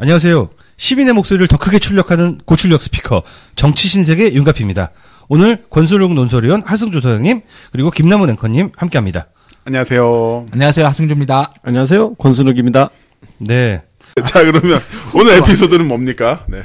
안녕하세요. 시민의 목소리를 더 크게 출력하는 고출력 스피커 정치 신세계 윤갑입니다 오늘 권수룡 논설위원 하승조 소장님 그리고 김남은 앵커님 함께합니다. 안녕하세요. 안녕하세요 하승조입니다. 안녕하세요 권순욱입니다. 네. 자 그러면 오늘 아, 에피소드는 뭡니까? 네.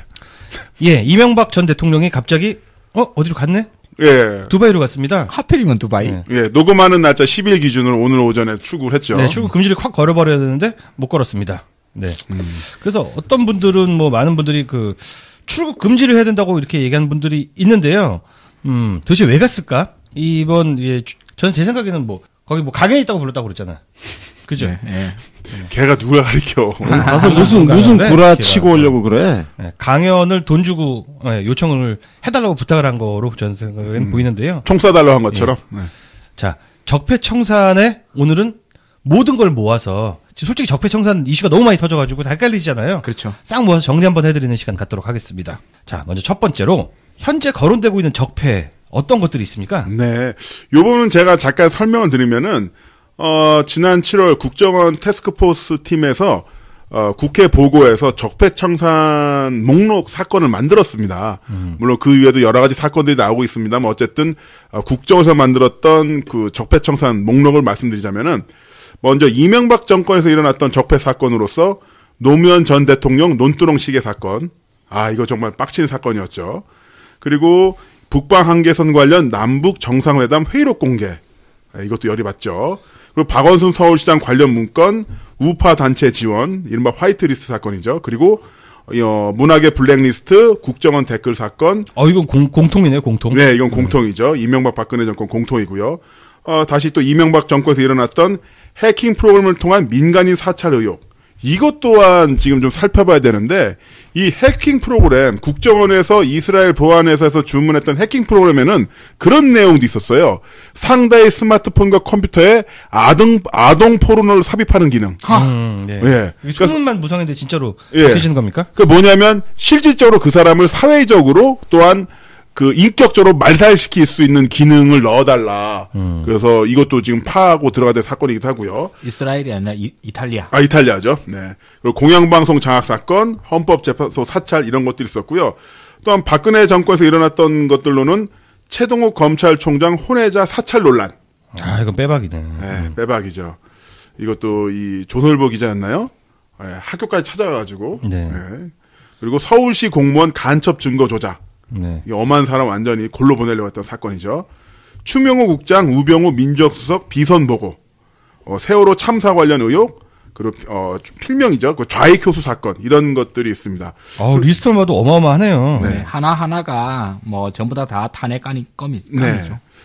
예 이명박 전 대통령이 갑자기 어 어디로 갔네? 예. 두바이로 갔습니다. 하필이면 두바이. 예. 예. 녹음하는 날짜 10일 기준으로 오늘 오전에 출국했죠. 네, 출국 금지를 확 걸어버려야 되는데 못 걸었습니다. 네. 음. 그래서 어떤 분들은 뭐 많은 분들이 그 출국 금지를 해야 된다고 이렇게 얘기하는 분들이 있는데요. 음, 도대체 왜 갔을까? 이번 예, 저는 제 생각에는 뭐 거기 뭐 가게 있다고 불렀다고 그랬잖아. 그죠? 네, 네. 네. 걔가 누가 가르켜? 가서 아, 무슨 무슨 구라 치고 오려고 그래? 네, 강연을 돈 주고 네, 요청을 해달라고 부탁을 한 거로 저는 생각은 음. 보이는데요. 총 쏴달라고 한 것처럼. 예. 자 적폐청산에 오늘은 모든 걸 모아서 솔직히 적폐청산 이슈가 너무 많이 터져가지고 다 헷갈리시잖아요. 그렇죠. 싹 모아서 정리 한번 해드리는 시간 갖도록 하겠습니다. 자, 먼저 첫 번째로 현재 거론되고 있는 적폐 어떤 것들이 있습니까? 네, 요 부분은 제가 잠깐 설명을 드리면은 어, 지난 7월 국정원 테스크포스 팀에서 어, 국회 보고에서 적폐청산 목록 사건을 만들었습니다. 음. 물론 그 위에도 여러 가지 사건들이 나오고 있습니다만 어쨌든 어, 국정에서 원 만들었던 그 적폐청산 목록을 말씀드리자면은 먼저 이명박 정권에서 일어났던 적폐 사건으로서 노무현 전 대통령 논두렁시계 사건. 아, 이거 정말 빡친 사건이었죠. 그리고 북방 한계선 관련 남북 정상회담 회의록 공개. 아, 이것도 열이 받죠. 그리고 박원순 서울시장 관련 문건, 우파 단체 지원, 이른바 화이트리스트 사건이죠. 그리고 어, 문학의 블랙리스트, 국정원 댓글 사건. 어, 이건 공, 공통이네요, 공통. 네, 이건 공통이죠. 이명박 박근혜 정권 공통이고요. 어, 다시 또 이명박 정권에서 일어났던 해킹 프로그램을 통한 민간인 사찰 의혹 이것 또한 지금 좀 살펴봐야 되는데 이 해킹 프로그램 국정원에서 이스라엘 보안회사에서 주문했던 해킹 프로그램에는 그런 내용도 있었어요. 상대의 스마트폰과 컴퓨터에 아동 아동 포르노를 삽입하는 기능. 아, 음, 네. 예. 그러니까, 무성인데 진짜로 예. 밝혀지는 겁니까? 그 뭐냐면 실질적으로 그 사람을 사회적으로 또한 그 인격적으로 말살시킬 수 있는 기능을 넣어달라. 음. 그래서 이것도 지금 파하고 들어가야 될 사건이기도 하고요. 이스라엘이 아니라 이, 이탈리아. 아 이탈리아죠. 네. 그리고 공영방송 장악 사건, 헌법재판소 사찰 이런 것들이 있었고요. 또한 박근혜 정권에서 일어났던 것들로는 최동욱 검찰총장 혼외자 사찰 논란. 아 이건 빼박이네. 네, 빼박이죠. 이것도 이 조선일보 기자였나요? 네, 학교까지 찾아가가지고. 네. 네. 그리고 서울시 공무원 간첩 증거 조작. 네. 이 엄한 사람 완전히 골로 보내려고 했던 사건이죠. 추명호 국장, 우병우 민족수석 비선 보고, 어, 세월호 참사 관련 의혹, 그리고 어, 필명이죠. 그 좌익 교수 사건 이런 것들이 있습니다. 어, 아, 리스트마도 어마어마하네요. 네. 네 하나 하나가 뭐 전부 다 다 탄핵 아니 네. 껌이죠. 네.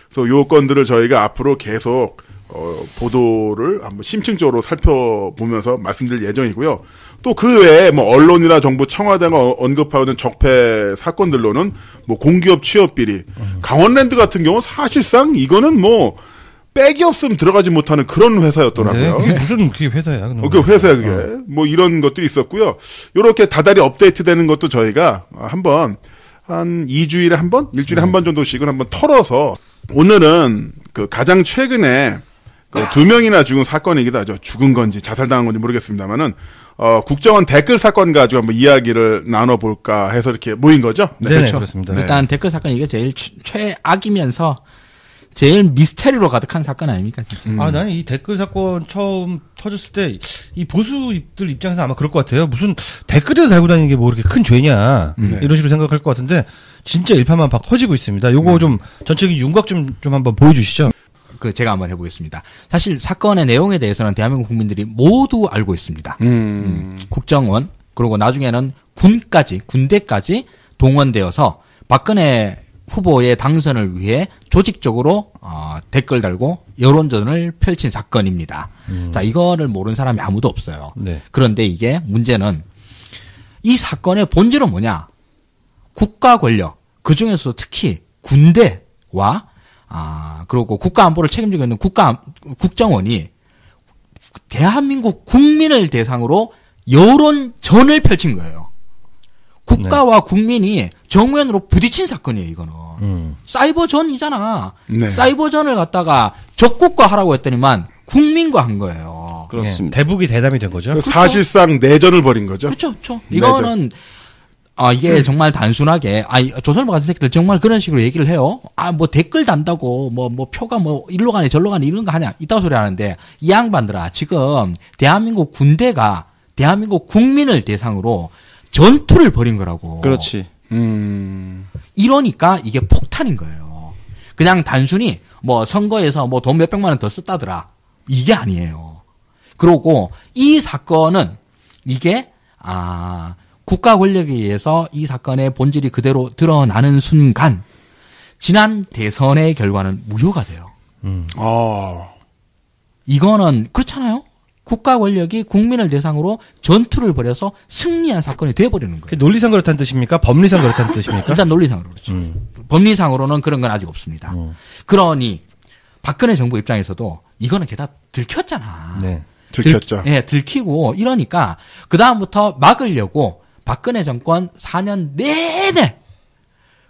그래서 요 건들을 저희가 앞으로 계속 어, 보도를 한번 심층적으로 살펴보면서 말씀드릴 예정이고요. 또그 외에 뭐 언론이나 정부 청와대가 어, 언급하는 적폐 사건들로는 뭐 공기업 취업 비리, 강원랜드 같은 경우 사실상 이거는 뭐빽이 없으면 들어가지 못하는 그런 회사였더라고요. 네, 그게 무슨 그게 회사야? 어, 그 회사야 그게. 어. 뭐 이런 것들이 있었고요. 요렇게 다달이 업데이트되는 것도 저희가 한번 한 2주일에 한 번, 일주일에 네. 한번 정도씩은 한번 털어서 오늘은 그 가장 최근에 그두 명이나 죽은 사건이기도 하죠. 죽은 건지 자살당한 건지 모르겠습니다만은 어, 국정원 댓글 사건 가지고 한번 이야기를 나눠볼까 해서 이렇게 모인 거죠? 네, 네 그렇죠. 그렇습니다. 네. 일단 댓글 사건 이게 제일 최, 최악이면서 제일 미스테리로 가득한 사건 아닙니까, 진짜? 음. 아, 나는 이 댓글 사건 처음 터졌을 때, 이 보수들 입장에서 아마 그럴 것 같아요. 무슨 댓글을 달고 다니는 게 뭐 이렇게 큰 죄냐, 음. 네. 이런 식으로 생각할 것 같은데, 진짜 일파만파 커지고 있습니다. 요거 음. 좀 전체적인 윤곽 좀, 좀 한번 보여주시죠. 그 제가 한번 해보겠습니다. 사실 사건의 내용에 대해서는 대한민국 국민들이 모두 알고 있습니다. 음. 음, 국정원 그리고 나중에는 군까지 군대까지 동원되어서 박근혜 후보의 당선을 위해 조직적으로 어, 댓글 달고 여론전을 펼친 사건입니다. 음. 자 이거를 모르는 사람이 아무도 없어요. 네. 그런데 이게 문제는 이 사건의 본질은 뭐냐? 국가 권력 그 중에서 도 특히 군대와 아, 그리고 국가 안보를 책임지고 있는 국가 국정원이 대한민국 국민을 대상으로 여론 전을 펼친 거예요. 국가와 네. 국민이 정면으로 부딪힌 사건이에요, 이거는. 음. 사이버전이잖아. 네. 사이버전을 갖다가 적국과 하라고 했더니만 국민과 한 거예요. 그렇습니다. 네. 대북이 대담이 된 거죠. 그렇죠? 사실상 내전을 벌인 거죠. 그렇죠. 그렇죠. 이거는 내전. 아, 이게 음. 정말 단순하게, 아, 조선일보 같은 새끼들 정말 그런 식으로 얘기를 해요? 아, 뭐 댓글 단다고, 뭐, 뭐 표가 뭐, 일로 가니 절로 가니 이런 거 하냐? 이따 소리 하는데, 이 양반들아, 지금 대한민국 군대가 대한민국 국민을 대상으로 전투를 벌인 거라고. 그렇지. 음. 이러니까 이게 폭탄인 거예요. 그냥 단순히 뭐 선거에서 뭐 돈 몇백만 원 더 썼다더라. 이게 아니에요. 그러고 이 사건은 이게, 아, 국가 권력에 의해서 이 사건의 본질이 그대로 드러나는 순간 지난 대선의 결과는 무효가 돼요. 음. 아. 이거는 그렇잖아요. 국가 권력이 국민을 대상으로 전투를 벌여서 승리한 사건이 돼버리는 거예요. 논리상 그렇다는 뜻입니까? 법리상 그렇다는 뜻입니까? 일단 논리상으로 그렇죠. 음. 법리상으로는 그런 건 아직 없습니다. 음. 그러니 박근혜 정부 입장에서도 이거는 게다 들켰잖아. 네. 들켰죠. 들, 예, 들키고 이러니까 그 다음부터 막으려고 박근혜 정권 4년 내내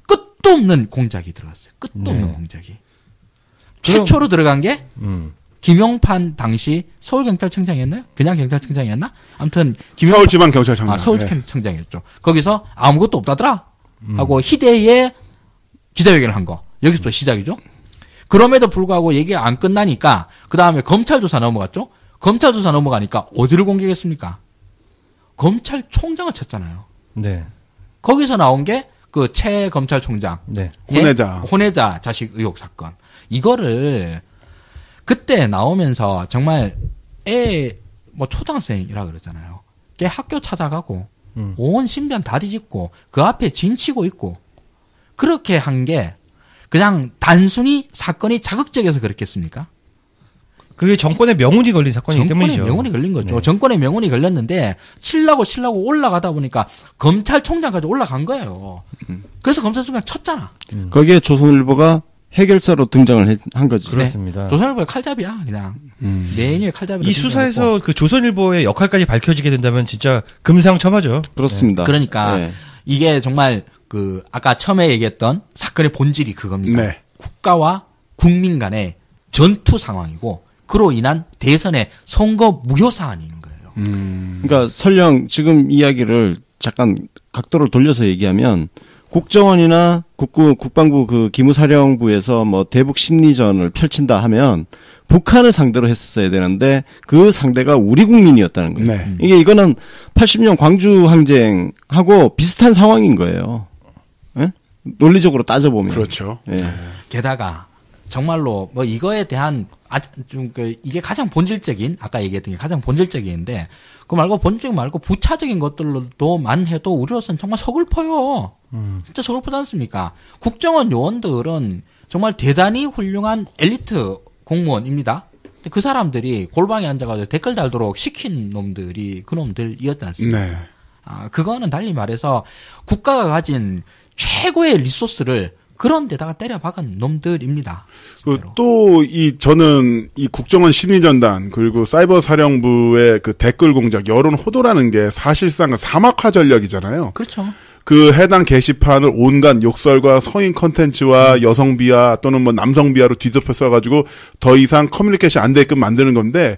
끝도 없는 공작이 들어갔어요. 끝도 네. 없는 공작이. 최초로 그럼, 들어간 게 음. 김용판 당시 서울경찰청장이었나요? 그냥 경찰청장이었나? 아무튼 김용 서울지방경찰청장. 아, 서울청장이었죠. 네. 거기서 아무것도 없다더라 음. 하고 음. 희대의 기자회견을 한 거. 여기서부터 시작이죠. 그럼에도 불구하고 얘기 가안 끝나니까 그 다음에 검찰 조사 넘어갔죠. 검찰 조사 넘어가니까 어디를 공격했습니까? 검찰총장을 쳤잖아요. 네. 거기서 나온 게그최 검찰총장 네. 예? 혼외자 혼외자 자식 의혹 사건 이거를 그때 나오면서 정말 애뭐 초등학생이라 그러잖아요. 걔 학교 찾아가고 음. 온 신변 다 뒤집고 그 앞에 진치고 있고 그렇게 한 게 그냥 단순히 사건이 자극적이어서 그렇겠습니까 그게 정권의 명운이 걸린 사건이기 때문이죠. 정권의 명운이 걸린 거죠. 네. 정권의 명운이 걸렸는데 칠라고 칠라고 올라가다 보니까 검찰총장까지 올라간 거예요. 음. 그래서 검찰총장 쳤잖아. 음. 거기에 조선일보가 해결사로 등장을 한 거지. 네. 그렇습니다. 네. 조선일보의 칼잡이야, 그냥. 음. 메뉴의 칼잡이. 이 수사에서 그 조선일보의 역할까지 밝혀지게 된다면 진짜 금상첨화죠. 네. 그렇습니다. 네. 그러니까 네. 이게 정말 그 아까 처음에 얘기했던 사건의 본질이 그겁니다. 네. 국가와 국민 간의 전투 상황이고 그로 인한 대선의 선거 무효 사안인 거예요. 음. 그러니까 설령 지금 이야기를 잠깐 각도를 돌려서 얘기하면 국정원이나 국구 국방부 그 기무사령부에서 뭐 대북 심리전을 펼친다 하면 북한을 상대로 했었어야 되는데 그 상대가 우리 국민이었다는 거예요. 네. 이게 이거는 80년 광주 항쟁하고 비슷한 상황인 거예요. 예? 논리적으로 따져보면 그렇죠. 예. 게다가 정말로 뭐 이거에 대한 아, 좀, 그, 이게 가장 본질적인, 아까 얘기했던 게 가장 본질적인데, 그 말고 본질 말고 부차적인 것들로만 해도 우리로서는 정말 서글퍼요. 음. 진짜 서글프지 않습니까? 국정원 요원들은 정말 대단히 훌륭한 엘리트 공무원입니다. 그 사람들이 골방에 앉아가지고 댓글 달도록 시킨 놈들이 그 놈들이었지 않습니까? 네. 아, 그거는 달리 말해서 국가가 가진 최고의 리소스를 그런 데다가 때려박은 놈들입니다. 그또이 저는 이 국정원 심리전단 그리고 사이버 사령부의 그 댓글 공작 여론 호도라는 게 사실상 사막화 전략이잖아요. 그렇죠. 그 해당 게시판을 온갖 욕설과 성인 컨텐츠와 음. 여성 비하 또는 뭐 남성 비하로 뒤덮여 써가지고 더 이상 커뮤니케이션 안 되게끔 만드는 건데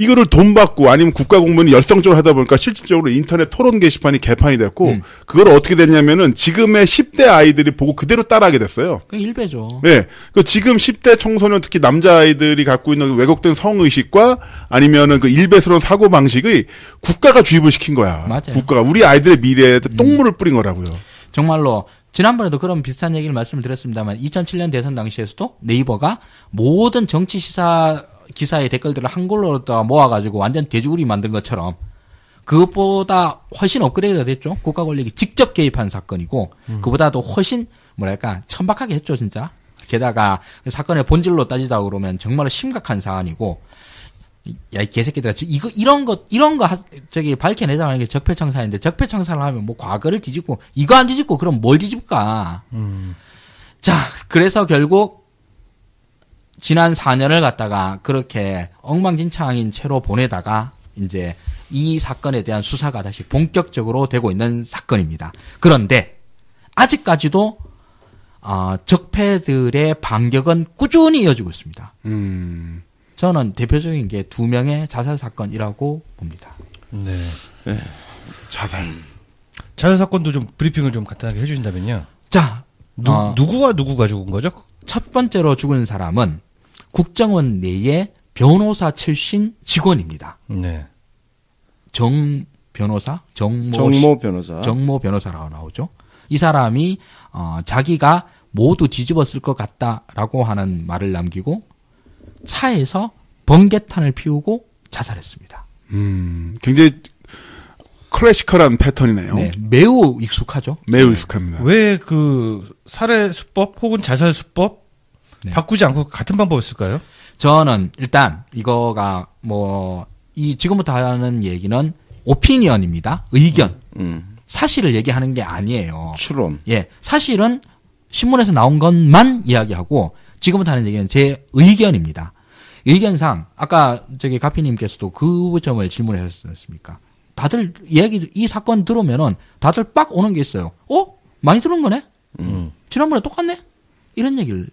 이거를 돈 받고 아니면 국가 공무원이 열성적으로 하다 보니까 실질적으로 인터넷 토론 게시판이 개판이 됐고 음. 그걸 어떻게 됐냐면은 지금의 10대 아이들이 보고 그대로 따라하게 됐어요. 그 일배죠. 네. 그 지금 10대 청소년 특히 남자 아이들이 갖고 있는 왜곡된 성의식과 아니면은 그 일배스러운 사고 방식의 국가가 주입을 시킨 거야. 맞아요. 국가가 우리 아이들의 미래에 음. 똥물을 뿌린 거라고요. 정말로 지난번에도 그런 비슷한 얘기를 말씀을 드렸습니다만 2007년 대선 당시에서도 네이버가 모든 정치 시사 기사의 댓글들을 한글로 모아가지고 완전 돼지우리 만든 것처럼 그것보다 훨씬 업그레이드가 됐죠. 국가 권력이 직접 개입한 사건이고 음. 그보다도 훨씬 뭐랄까 천박하게 했죠 진짜. 게다가 그 사건의 본질로 따지다 그러면 정말 심각한 사안이고 야 이 개새끼들아 이거 이런 것 이런 거 하, 저기 밝혀내자는 게 적폐청산인데 적폐청산을 하면 뭐 과거를 뒤집고 이거 안 뒤집고 그럼 뭘 뒤집까? 음. 자 그래서 결국 지난 4년을 갖다가 그렇게 엉망진창인 채로 보내다가 이제 이 사건에 대한 수사가 다시 본격적으로 되고 있는 사건입니다. 그런데 아직까지도 어, 적폐들의 반격은 꾸준히 이어지고 있습니다. 음. 저는 대표적인 게 두 명의 자살 사건이라고 봅니다. 네. 네. 자살. 자살 사건도 좀 브리핑을 좀 간단하게 해주신다면요. 자, 누, 어, 누구와 누구가 죽은 거죠? 첫 번째로 죽은 사람은 국정원 내에 변호사 출신 직원입니다. 네. 정 변호사, 정모, 정모 변호사, 정모 변호사라고 나오죠. 이 사람이 어, 자기가 모두 뒤집었을 것 같다라고 하는 말을 남기고 차에서 번개탄을 피우고 자살했습니다. 음, 굉장히 클래시컬한 패턴이네요. 네, 매우 익숙하죠. 매우 네. 익숙합니다. 왜 그 살해 수법 혹은 자살 수법 네. 바꾸지 않고 같은 방법을 쓸까요? 저는 일단 이거가 뭐 이 지금부터 하는 얘기는 오피니언입니다. 의견. 음, 음. 사실을 얘기하는 게 아니에요. 추론. 예. 사실은 신문에서 나온 것만 이야기하고 지금부터 하는 얘기는 제 의견입니다. 의견상 아까 저기 가피님께서도 그 점을 질문하셨습니까? 다들 이야기 이 사건 들어오면은 다들 빡 오는 게 있어요. 어? 많이 들은 거네. 음. 지난번에 똑같네. 이런 얘기를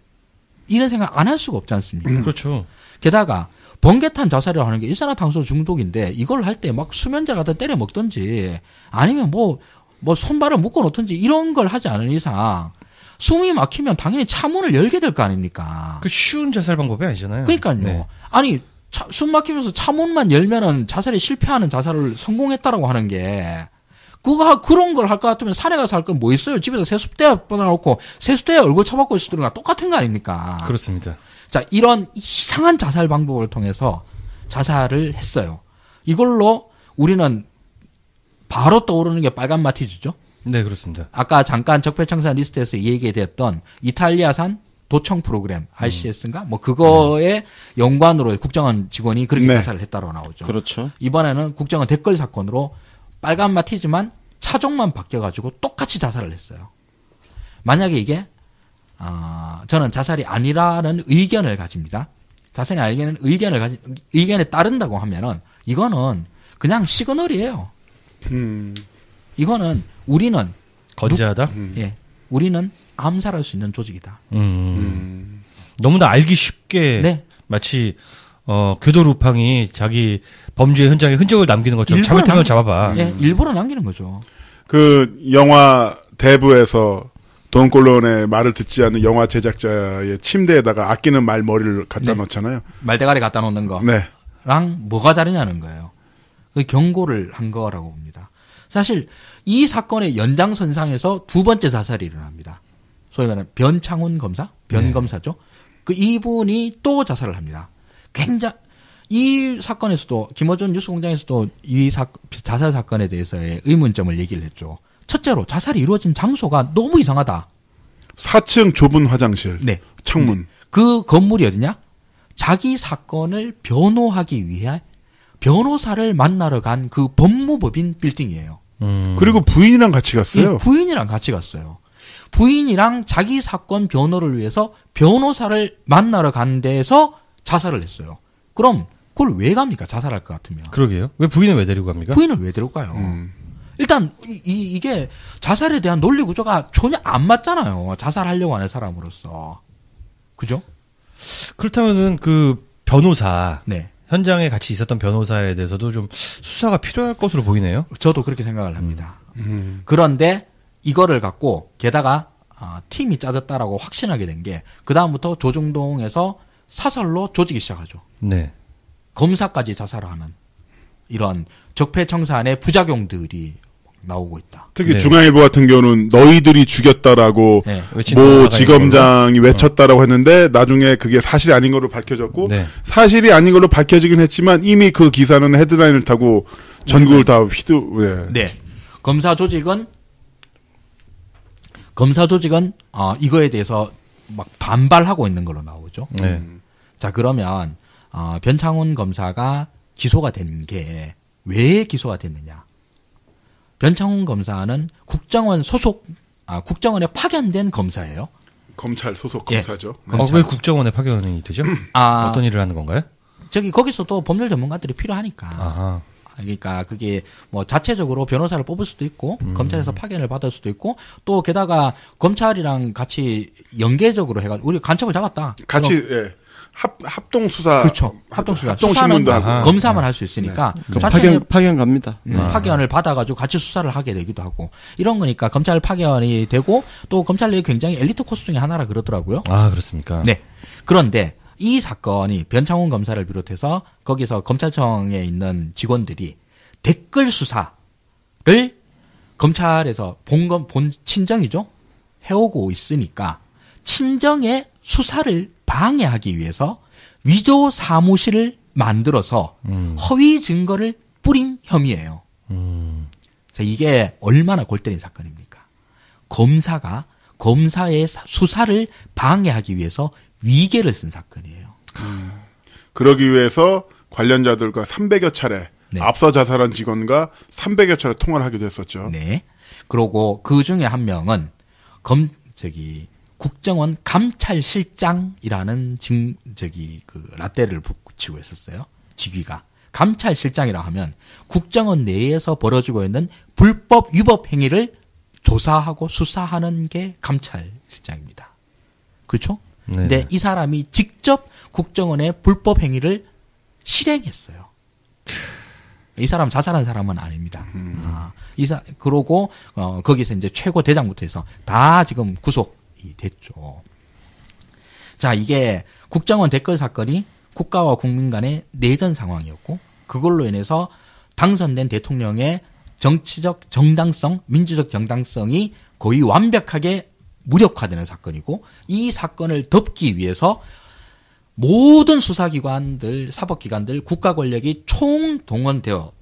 이런 생각 안 할 수가 없지 않습니까? 음. 그렇죠. 게다가 번개탄 자살이라고 하는 게 일산화탄소 중독인데 이걸 할 때 막 수면제 갖다 때려 먹든지 아니면 뭐뭐 뭐 손발을 묶어 놓든지 이런 걸 하지 않은 이상 숨이 막히면 당연히 차 문을 열게 될 거 아닙니까? 그 쉬운 자살 방법이 아니잖아요. 그러니까요. 네. 아니 차, 숨 막히면서 차 문만 열면은 자살이 실패하는 자살을 성공했다라고 하는 게 그거 그런 걸 할 것 같으면 사에 가서 할 건 뭐 있어요? 집에서 세숫대야 뻔놓고 세숫대에 얼굴 쳐박고 있을 때랑 똑같은 거 아닙니까? 그렇습니다. 자 이런 이상한 자살 방법을 통해서 자살을 했어요. 이걸로 우리는 바로 떠오르는 게 빨간 마티즈죠. 네 그렇습니다. 아까 잠깐 적폐청산 리스트에서 얘기됐던 이탈리아산 도청 프로그램 i c s 인가뭐 그거에 네. 연관으로 국정원 직원이 그렇게 네. 자살을 했다고 나오죠. 그렇죠. 이번에는 국정원 댓글 사건으로 빨간마 티지만 차종만 바뀌어가지고 똑같이 자살을 했어요. 만약에 이게 어, 저는 자살이 아니라는 의견을 가집니다. 자살이 아니라는 의견을 가진 의견에 따른다고 하면은 이거는 그냥 시그널이에요. 음. 이거는 우리는 거지하다. 예, 우리는 암살할 수 있는 조직이다. 음. 음. 너무나 알기 쉽게 네. 마치 어, 교도루팡이 자기 범죄 현장에 흔적을 남기는 것처럼 잘못한 걸 잡아봐. 예, 음. 일부러 남기는 거죠. 그 영화 대부에서 돈 콜론의 말을 듣지 않는 영화 제작자의 침대에다가 아끼는 말 머리를 갖다 네. 놓잖아요. 말대가리 갖다 놓는 거. 네. 랑 뭐가 다르냐는 거예요. 그 경고를 한 거라고 봅니다. 사실 이 사건의 연장선상에서 두 번째 자살이 일어납니다. 소위 말하는 변창훈 검사, 변 네. 검사죠. 그 이분이 또 자살을 합니다. 굉장히 이 사건에서도 김어준 뉴스공장에서도 이 사, 자살 사건에 대해서의 문점을 얘기를 했죠. 첫째로 자살이 이루어진 장소가 너무 이상하다. 4층 좁은 화장실. 네. 창문. 네. 그 건물이 어디냐? 자기 사건을 변호하기 위해 변호사를 만나러 간 그 법무법인 빌딩이에요. 음. 그리고 부인이랑 같이 갔어요. 예, 부인이랑 같이 갔어요. 부인이랑 자기 사건 변호를 위해서 변호사를 만나러 간 데에서 자살을 했어요. 그럼 그걸 왜 갑니까? 자살할 것 같으면. 그러게요. 왜 부인을 왜 데리고 갑니까? 부인을 왜 데리고 가요? 음. 일단 이, 이게 자살에 대한 논리 구조가 전혀 안 맞잖아요. 자살하려고 하는 사람으로서. 그죠? 그렇다면은 그 변호사 네. 현장에 같이 있었던 변호사에 대해서도 좀 수사가 필요할 것으로 보이네요. 저도 그렇게 생각을 합니다. 음. 음. 그런데 이거를 갖고 게다가 아, 팀이 짜졌다라고 확신하게 된 게 그 다음부터 조중동에서 사설로 조직이 시작하죠. 네. 검사까지 자살하는 이런 적폐청산의 부작용들이 나오고 있다. 특히 네. 중앙일보 같은 경우는 너희들이 죽였다라고 네. 모 뭐 지검장이 외쳤다라고 했는데 나중에 그게 사실이 아닌 걸로 밝혀졌고 네. 사실이 아닌 걸로 밝혀지긴 했지만 이미 그 기사는 헤드라인을 타고 전국을 네. 다 휘두. 네. 네. 검사 조직은 검사 조직은 어, 이거에 대해서 막 반발하고 있는 걸로 나오죠. 네. 음. 자 그러면 어, 변창훈 검사가 기소가 된 게 왜 기소가 됐느냐? 변창훈 검사는 국정원 소속 아, 국정원에 파견된 검사예요. 검찰 소속 예. 검사죠. 예, 검찰. 어, 왜 국정원에 파견이 되죠? 아, 어떤 일을 하는 건가요? 저기 거기서도 법률 전문가들이 필요하니까. 아하. 그러니까 그게 뭐 자체적으로 변호사를 뽑을 수도 있고 음. 검찰에서 파견을 받을 수도 있고 또 게다가 검찰이랑 같이 연계적으로 해가지고 우리 간첩을 잡았다. 같이 예. 합 합동 수사 그렇죠. 합동 수사 합동 신문도 하고 아. 검사만 할 수 있으니까 네. 파견 파견 갑니다. 음, 네. 파견을 받아가지고 같이 수사를 하게 되기도 하고 이런 거니까 검찰 파견이 되고 또 검찰 내에 굉장히 엘리트 코스 중에 하나라 그러더라고요. 아 그렇습니까? 네. 그런데 이 사건이 변창훈 검사를 비롯해서 거기서 검찰청에 있는 직원들이 댓글 수사를 검찰에서 본검 본 친정이죠 해오고 있으니까 친정의 수사를 방해하기 위해서 위조 사무실을 만들어서 음. 허위 증거를 뿌린 혐의예요. 음. 자, 이게 얼마나 골때린 사건입니까? 검사가 검사의 수사를 방해하기 위해서 위계를 쓴 사건이에요. 음. 그러기 위해서 관련자들과 300여 차례 네. 앞서 자살한 직원과 300여 차례 통화를 하기도 했었죠. 네. 그리고 그 중에 한 명은 검 저기 국정원 감찰실장이라는 징, 저기, 그, 라떼를 붙이고 있었어요. 직위가. 감찰실장이라 하면 국정원 내에서 벌어지고 있는 불법 위법 행위를 조사하고 수사하는 게 감찰실장입니다. 그렇죠? 네. 근데 이 사람이 직접 국정원의 불법 행위를 실행했어요. 이 사람 자살한 사람은 아닙니다. 음. 아, 이사 그러고 어 거기서 이제 최고 대장부터 해서 다 지금 구속 됐죠. 자, 이게 국정원 댓글 사건이 국가와 국민 간의 내전 상황이었고 그걸로 인해서 당선된 대통령의 정치적 정당성, 민주적 정당성이 거의 완벽하게 무력화되는 사건이고 이 사건을 덮기 위해서 모든 수사기관들, 사법기관들, 국가 권력이 총동원되었고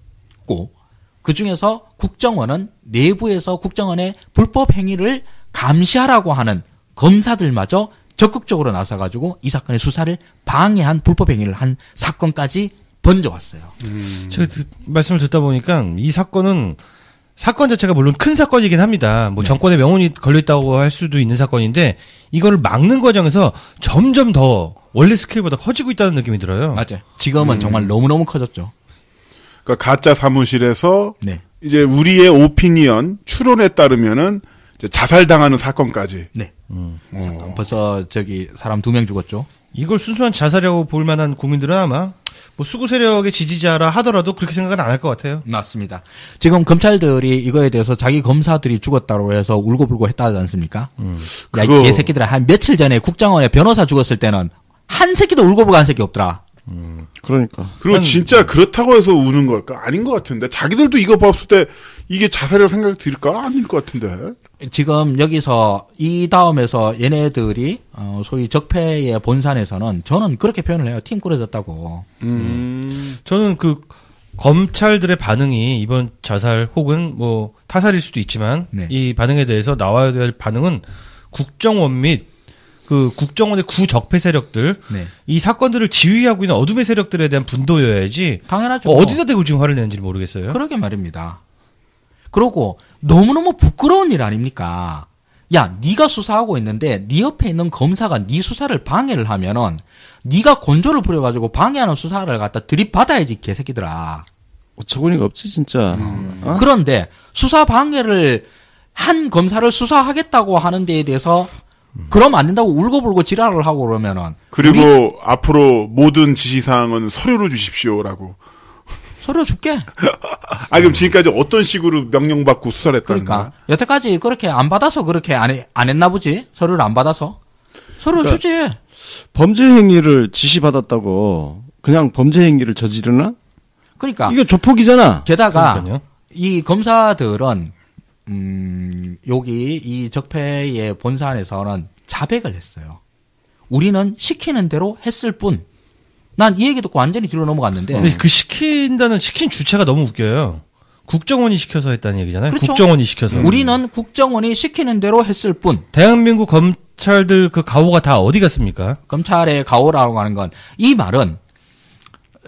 그중에서 국정원은 내부에서 국정원의 불법 행위를 감시하라고 하는 검사들마저 적극적으로 나서가지고 이 사건의 수사를 방해한 불법 행위를 한 사건까지 번져왔어요. 음. 제가 그 말씀을 듣다 보니까 이 사건은 사건 자체가 물론 큰 사건이긴 합니다. 뭐 네. 정권의 명운이 걸려있다고 할 수도 있는 사건인데 이거를 막는 과정에서 점점 더 원래 스케일보다 커지고 있다는 느낌이 들어요. 맞아요. 지금은 음. 정말 너무너무 커졌죠. 그러니까 가짜 사무실에서 네. 이제 우리의 오피니언 추론에 따르면은 자살당하는 사건까지. 네. 음. 어. 벌써 저기 사람 두 명 죽었죠. 이걸 순수한 자살이라고 볼 만한 국민들은 아마 뭐 수구 세력의 지지자라 하더라도 그렇게 생각은 안 할 것 같아요. 맞습니다. 지금 검찰들이 이거에 대해서 자기 검사들이 죽었다고 해서 울고불고 했다지 않습니까? 음. 야, 그거... 개새끼들아. 한 며칠 전에 국정원에 변호사 죽었을 때는 한 새끼도 울고불고 한 새끼 없더라. 음. 그러니까. 그리고 한... 진짜 그렇다고 해서 우는 걸까? 아닌 것 같은데. 자기들도 이거 봤을 때 이게 자살이라고 생각 드릴까? 아닐 것 같은데. 지금 여기서 이 다음에서 얘네들이 어 소위 적폐의 본산에서는 저는 그렇게 표현을 해요. 팀 꾸려졌다고. 음. 음. 저는 그 검찰들의 반응이 이번 자살 혹은 뭐 타살일 수도 있지만 네. 이 반응에 대해서 나와야 될 반응은 국정원 및 그 국정원의 구적폐 세력들 네. 이 사건들을 지휘하고 있는 어둠의 세력들에 대한 분도여야지 당연하죠. 뭐 어디다 대고 지금 화를 내는지 모르겠어요. 그러게 말입니다. 그러고 너무너무 부끄러운 일 아닙니까? 야, 네가 수사하고 있는데 네 옆에 있는 검사가 네 수사를 방해를 하면은 네가 곤조를 부려가지고 방해하는 수사를 갖다 들이받아야지 개새끼들아. 어처구니가 없지 진짜. 음. 어? 그런데 수사 방해를 한 검사를 수사하겠다고 하는 데에 대해서 그럼 안 된다고 울고불고 지랄을 하고 그러면은 그리고 우리... 앞으로 모든 지시사항은 서류로 주십시오라고 서로 줄게아 그럼 지금까지 어떤 식으로 명령받고 수사를 했다는 그러니까 여태까지 그렇게 안 받아서 그렇게 안, 해, 안 했나 보지. 서류를 안 받아서. 서로 그러니까 주지. 범죄 행위를 지시받았다고 그냥 범죄 행위를 저지르나? 그러니까 이게 조폭이잖아. 게다가 그러니까요. 이 검사들은 음 여기 이 적폐의 본사 안에서는 자백을 했어요. 우리는 시키는 대로 했을 뿐 난이 얘기 듣고 완전히 뒤로 넘어갔는데. 그 시킨다는 시킨 주체가 너무 웃겨요. 국정원이 시켜서 했다는 얘기잖아요. 그렇죠. 국정원이 시켜서. 우리는 국정원이 시키는 대로 했을 뿐. 대한민국 검찰들 그 가오가 다 어디 갔습니까? 검찰의 가오라고 하는 건 이 말은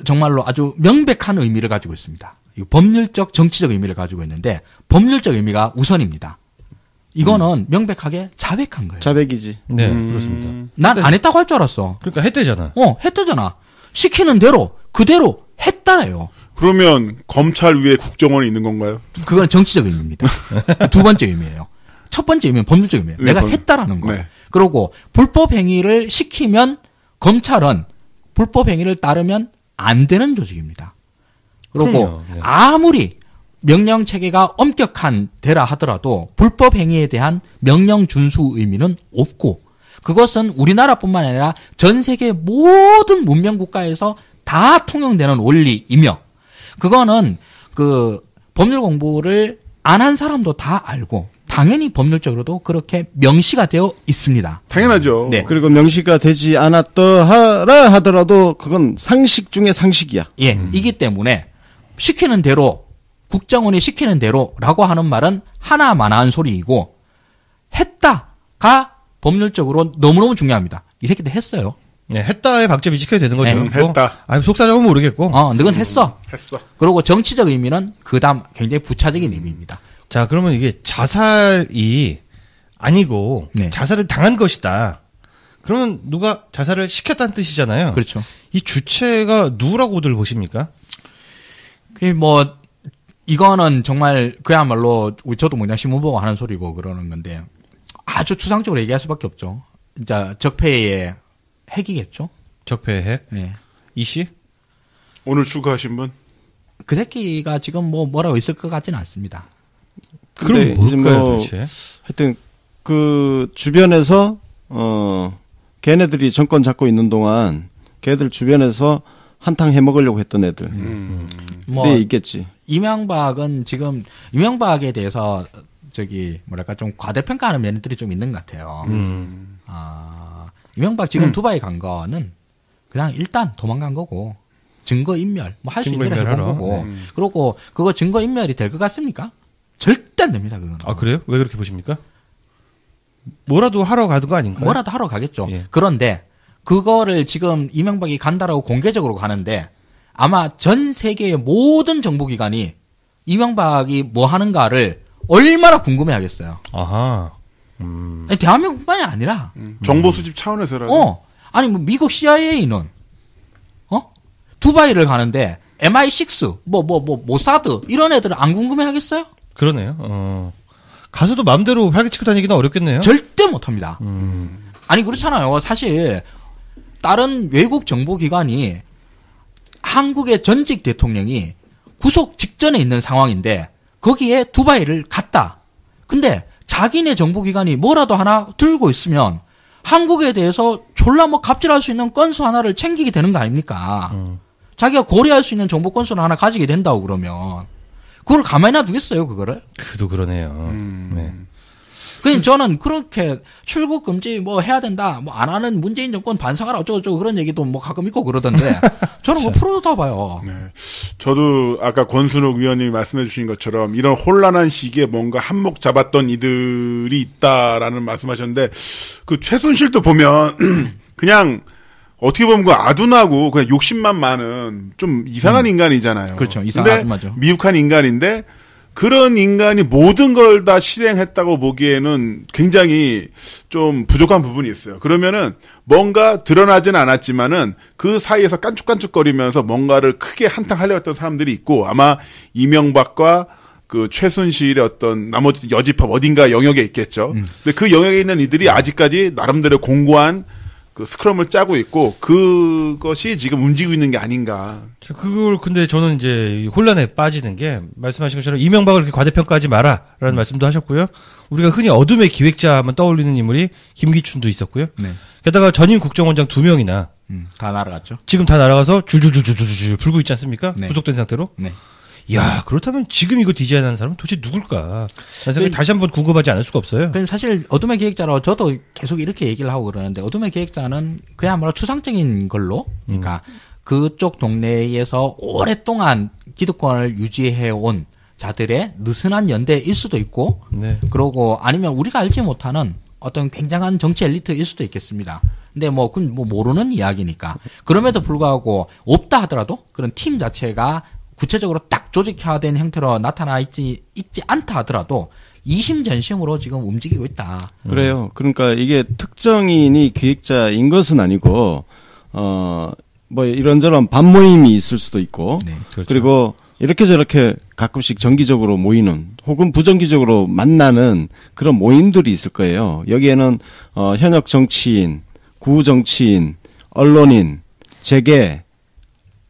정말로 아주 명백한 의미를 가지고 있습니다. 법률적, 정치적 의미를 가지고 있는데 법률적 의미가 우선입니다. 이거는 음. 명백하게 자백한 거예요. 자백이지. 네, 음. 그렇습니다. 난 안 했다고 할 줄 알았어. 그러니까 했대잖아. 어, 했대잖아. 시키는 대로 그대로 했다라요. 그러면 검찰 위에 국정원이 있는 건가요? 그건 정치적 의미입니다. 두 번째 의미예요. 첫 번째 의미는 법률적 의미예요. 네, 내가 번... 했다라는 거. 네. 그리고 불법 행위를 시키면 검찰은 불법 행위를 따르면 안 되는 조직입니다. 그리고 네. 아무리 명령 체계가 엄격한 데라 하더라도 불법 행위에 대한 명령 준수 의미는 없고 그것은 우리나라뿐만 아니라 전 세계 모든 문명 국가에서 다 통용되는 원리이며 그거는 그 법률 공부를 안 한 사람도 다 알고 당연히 법률적으로도 그렇게 명시가 되어 있습니다. 당연하죠. 네. 그리고 명시가 되지 않았더라 하더라도 그건 상식 중의 상식이야. 예, 음. 이기 때문에 시키는 대로 국정원이 시키는 대로라고 하는 말은 하나만한 소리이고 했다가 법률적으로 너무너무 중요합니다. 이 새끼도 했어요. 네, 했다에 박점이 지켜야 되는 거죠. 네, 뭐, 했다. 아니, 속사정은 모르겠고. 어, 너건 했어. 했어. 그리고 정치적 의미는 그 다음 굉장히 부차적인 의미입니다. 자, 그러면 이게 자살이 아니고 네. 자살을 당한 것이다. 그러면 누가 자살을 시켰다는 뜻이잖아요. 그렇죠. 이 주체가 누구라고들 보십니까? 그 뭐 이거는 정말 그야말로 저도 뭐냐 신문 보고 하는 소리고 그러는 건데 아주 추상적으로 얘기할 수밖에 없죠. 진짜 적폐의 핵이겠죠. 적폐의 핵. 예. 이 씨? 오늘 추가하신 분? 그 새끼가 지금 뭐 뭐라고 있을 것 같지는 않습니다. 그럼 뭘까요, 뭐, 도대체? 하여튼 그 주변에서 어 걔네들이 정권 잡고 있는 동안 걔들 주변에서 한탕 해 먹으려고 했던 애들. 음. 음. 뭐 네, 있겠지. 이명박은 지금 이명박에 대해서 저기 뭐랄까 좀 과대평가하는 면들이 좀 있는 것 같아요. 음. 아 이명박 지금 음. 두바이 간 거는 그냥 일단 도망간 거고 증거 인멸 뭐 할 수 있는 대로 해본 거고 네. 음. 그리고 그거 증거 인멸이 될 것 같습니까? 절대 안 됩니다 그건. 아 그래요? 왜 그렇게 보십니까? 뭐라도 하러 가는 거 아닌가요? 뭐라도 하러 가겠죠. 예. 그런데 그거를 지금 이명박이 간다라고 공개적으로 가는데 아마 전 세계의 모든 정보기관이 이명박이 뭐 하는가를 얼마나 궁금해 하겠어요. 아하. 음. 아니, 대한민국만이 아니라. 음. 정보 수집 차원에서라도. 어. 아니, 뭐, 미국 CIA 인원. 어? 두바이를 가는데, MI6, 뭐, 뭐, 뭐, 모사드, 이런 애들은 안 궁금해 하겠어요? 그러네요. 어. 가서도 마음대로 활기치고 다니기는 어렵겠네요. 절대 못 합니다. 음. 아니, 그렇잖아요. 사실, 다른 외국 정보기관이 한국의 전직 대통령이 구속 직전에 있는 상황인데, 거기에 두바이를 갔다. 근데 자기네 정보기관이 뭐라도 하나 들고 있으면 한국에 대해서 졸라 뭐 갑질할 수 있는 건수 하나를 챙기게 되는 거 아닙니까? 음. 자기가 고려할 수 있는 정보 건수를 하나 가지게 된다고 그러면 그걸 가만히 놔두겠어요, 그거를? 그도 그러네요. 음. 네. 그냥 저는 그렇게 출국 금지 뭐 해야 된다, 뭐 안 하는 문재인 정권 반성하라 어쩌고저쩌고 그런 얘기도 뭐 가끔 있고 그러던데 저는 뭐풀어놓다 봐요. 네. 저도 아까 권순옥 위원님이 말씀해 주신 것처럼 이런 혼란한 시기에 뭔가 한몫 잡았던 이들이 있다라는 말씀하셨는데 그 최순실도 보면 그냥 어떻게 보면 그 아둔하고 그냥 욕심만 많은 좀 이상한 음. 인간이잖아요. 그렇죠. 이상한 아둔마죠. 미숙한 인간인데 그런 인간이 모든 걸 다 실행했다고 보기에는 굉장히 좀 부족한 부분이 있어요. 그러면은 뭔가 드러나진 않았지만은 그 사이에서 깐죽깐죽거리면서 뭔가를 크게 한탕 하려 했던 사람들이 있고 아마 이명박과 그 최순실의 어떤 나머지 여지파 어딘가 영역에 있겠죠. 음. 근데 그 영역에 있는 이들이 아직까지 나름대로 공고한 그 스크럼을 짜고 있고 그것이 지금 움직이고 있는 게 아닌가. 그걸 근데 저는 이제 혼란에 빠지는 게 말씀하신 것처럼 이명박을 그렇게 과대평가하지 마라라는 음. 말씀도 하셨고요. 우리가 흔히 어둠의 기획자 만 떠올리는 인물이 김기춘도 있었고요. 네. 게다가 전임 국정원장 두 명이나 음, 다 날아갔죠. 지금 다 날아가서 줄줄줄줄줄줄 불고 있지 않습니까? 네. 구속된 상태로. 네. 야 그렇다면 지금 이거 디자인하는 사람은 도대체 누굴까? 생 그 다시 한 번 궁금하지 않을 수가 없어요. 그럼 사실 어둠의 계획자로 저도 계속 이렇게 얘기를 하고 그러는데 어둠의 계획자는 그야말로 추상적인 걸로, 그러니까 음. 그쪽 동네에서 오랫동안 기득권을 유지해 온 자들의 느슨한 연대일 수도 있고, 네. 그러고 아니면 우리가 알지 못하는 어떤 굉장한 정치 엘리트일 수도 있겠습니다. 근데 뭐, 그건 뭐 모르는 이야기니까. 그럼에도 불구하고 없다 하더라도 그런 팀 자체가 구체적으로 딱 조직화된 형태로 나타나 있지 있지 않다 하더라도 이심전심으로 지금 움직이고 있다. 그래요. 그러니까 이게 특정인이 기획자인 것은 아니고 어뭐 이런저런 반모임이 있을 수도 있고 네, 그렇죠. 그리고 이렇게 저렇게 가끔씩 정기적으로 모이는 혹은 부정기적으로 만나는 그런 모임들이 있을 거예요. 여기에는 어 현역 정치인, 구 정치인, 언론인, 재계,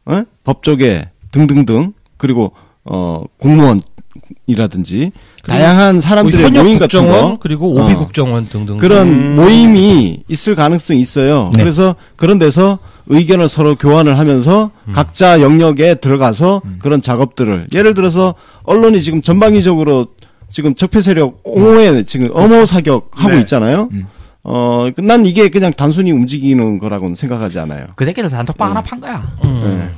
어? 법조계 등등등 그리고 어 공무원이라든지 다양한 뭐 사람들의 뭐 모임 같은 거 그리고 어. 오비 국정원 등등 그런 음. 모임이 있을 가능성이 있어요. 네. 그래서 그런 데서 의견을 서로 교환을 하면서 음. 각자 영역에 들어가서 음. 그런 작업들을 예를 들어서 언론이 지금 전방위적으로 지금 적폐 세력 옹호에 음. 지금 엄호 그렇죠. 사격 하고 네. 있잖아요. 음. 어, 난 이게 그냥 단순히 움직이는 거라고는 생각하지 않아요. 그 새끼들 단톡방 음. 하나 판 거야. 네.